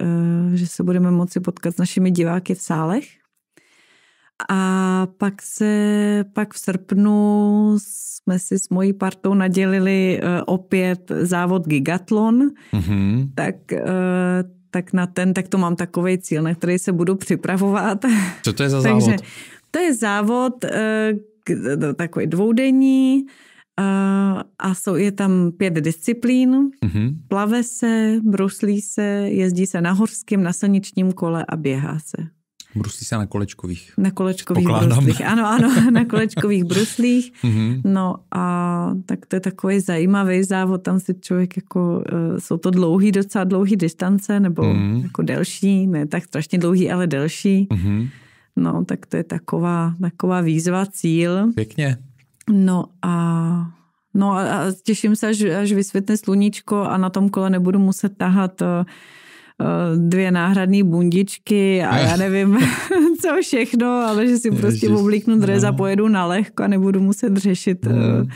e, že se budeme moci potkat s našimi diváky v sálech. A pak se, pak v srpnu jsme si s mojí partou nadělili eh, opět závod Gigatlon, mm-hmm. tak eh, tak na ten, tak to mám takový cíl, na který se budu připravovat. Co to je za Takže, závod? To je závod eh, takový dvoudenní a jsou, je tam pět disciplín. Mm-hmm. Plave se, bruslí se, jezdí se na horském, na silničním kole a běhá se. Bruslí se na kolečkových. Na kolečkových Pokládám. bruslích, ano, ano, na kolečkových bruslích. Mhm. no a tak to je takový zajímavý závod, tam si člověk jako, eh, jsou to dlouhý, docela dlouhý distance, nebo mm. jako delší, ne tak strašně dlouhý, ale delší. Mm. No, tak to je taková, taková výzva, cíl. Pěkně. No a No a těším se, až, až vysvětne sluníčko a na tom kole nebudu muset tahat uh, Eh, dvě náhradní bundičky a já eh. nevím, co všechno, ale že si prostě oblíknu dres a no. pojedu na lehko a nebudu muset řešit eh, no.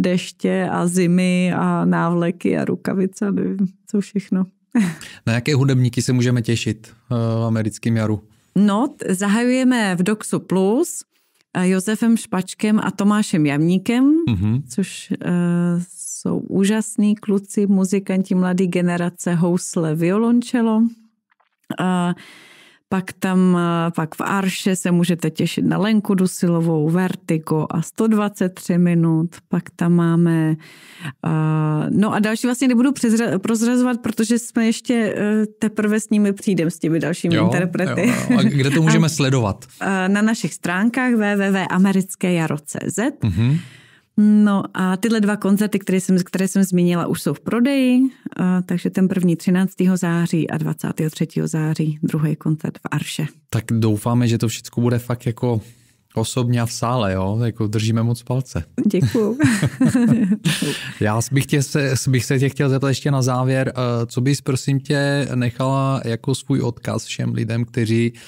deště a zimy a návleky a rukavice, a nevím, co všechno. Na jaké hudebníky se můžeme těšit v americkém jaru? No, zahajujeme v Doxu Plus Josefem Špačkem a Tomášem Jamníkem, mm-hmm. což uh, jsou úžasní kluci, muzikanti mladé generace, housle, violončelo. A pak tam, pak v Arše se můžete těšit na Lenku Dusilovou, Vertigo a 123 minut, pak tam máme, uh, no a další vlastně nebudu přizra- prozrazovat, protože jsme ještě uh, teprve s nimi přijdem, s těmi dalšími jo, interprety. Jo, jo. A kde to můžeme a, sledovat? Uh, na našich stránkách www.americkejaro.cz mm-hmm. No a tyhle dva koncerty, které jsem, které jsem zmínila, už jsou v prodeji, a, takže ten první 13. září a 23. září druhý koncert v Arše. Tak doufáme, že to všechno bude fakt jako osobně a v sále, jo? Jako držíme moc palce. Děkuju. Já bych, tě se, bych se tě chtěl zeptat ještě na závěr, eh, co bys prosím tě nechala jako svůj odkaz všem lidem, kteří uh,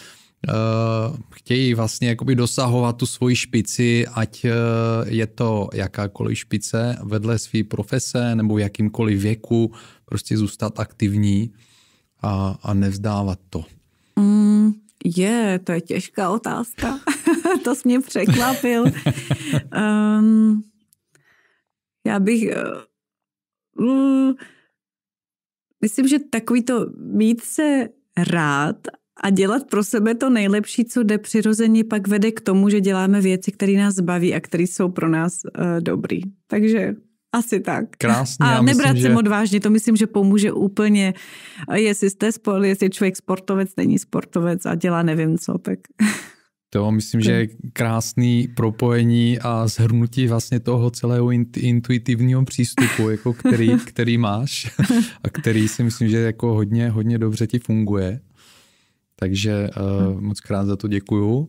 Eh, chtějí vlastně jakoby dosahovat tu svoji špici, ať eh, je to jakákoliv špice vedle své profese nebo v jakýmkoliv věku, prostě zůstat aktivní a, a nevzdávat to. Mm, je, to je těžká otázka. to jsi mě překvapil. um, já bych... Uh, myslím, že takový to mít se rád a dělat pro sebe to nejlepší, co jde přirozeně, pak vede k tomu, že děláme věci, které nás baví a které jsou pro nás uh, dobrý. Takže asi tak. Krásně. A nebrat se že... odvážně, to myslím, že pomůže úplně. Eh, jestli jste spol, jestli člověk sportovec, není sportovec a dělá nevím co, tak... To myslím, že je krásný propojení a zhrnutí vlastně toho celého intuitivního přístupu, jako který, který máš a který si myslím, že jako hodně, hodně dobře ti funguje. Takže uh, moc krát za to děkuju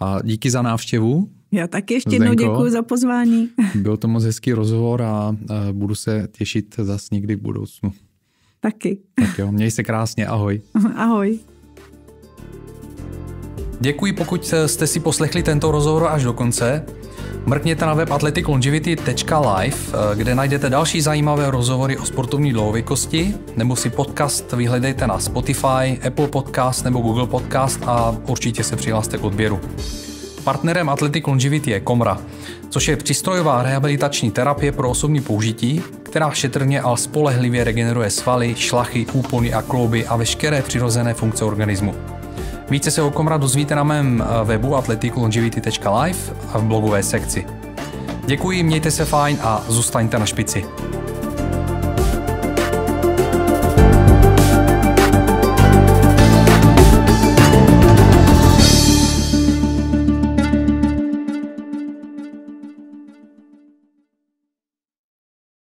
a díky za návštěvu. Já taky ještě jednou děkuji za pozvání. Byl to moc hezký rozhovor a uh, budu se těšit zas někdy v budoucnu. Taky. Tak jo, měj se krásně, ahoj. Ahoj. Děkuji, pokud eh, jste si poslechli tento rozhovor až do konce. Mrkněte na web athleticlongevity.live, eh, kde najdete další zajímavé rozhovory o sportovní dlouhověkosti, nebo si podcast vyhledejte na Spotify, Apple Podcast nebo Google Podcast a určitě se přihlaste k odběru. Partnerem Athletic Longevity je Komra, což je přístrojová rehabilitační terapie pro osobní použití, která šetrně a spolehlivě regeneruje svaly, šlachy, úpony a klouby a veškeré přirozené funkce organismu. Více se o Komra dozvíte na mém eh, webu athleticlongevity.live a v blogové sekci. Děkuji, mějte se fajn a zůstaňte na špici.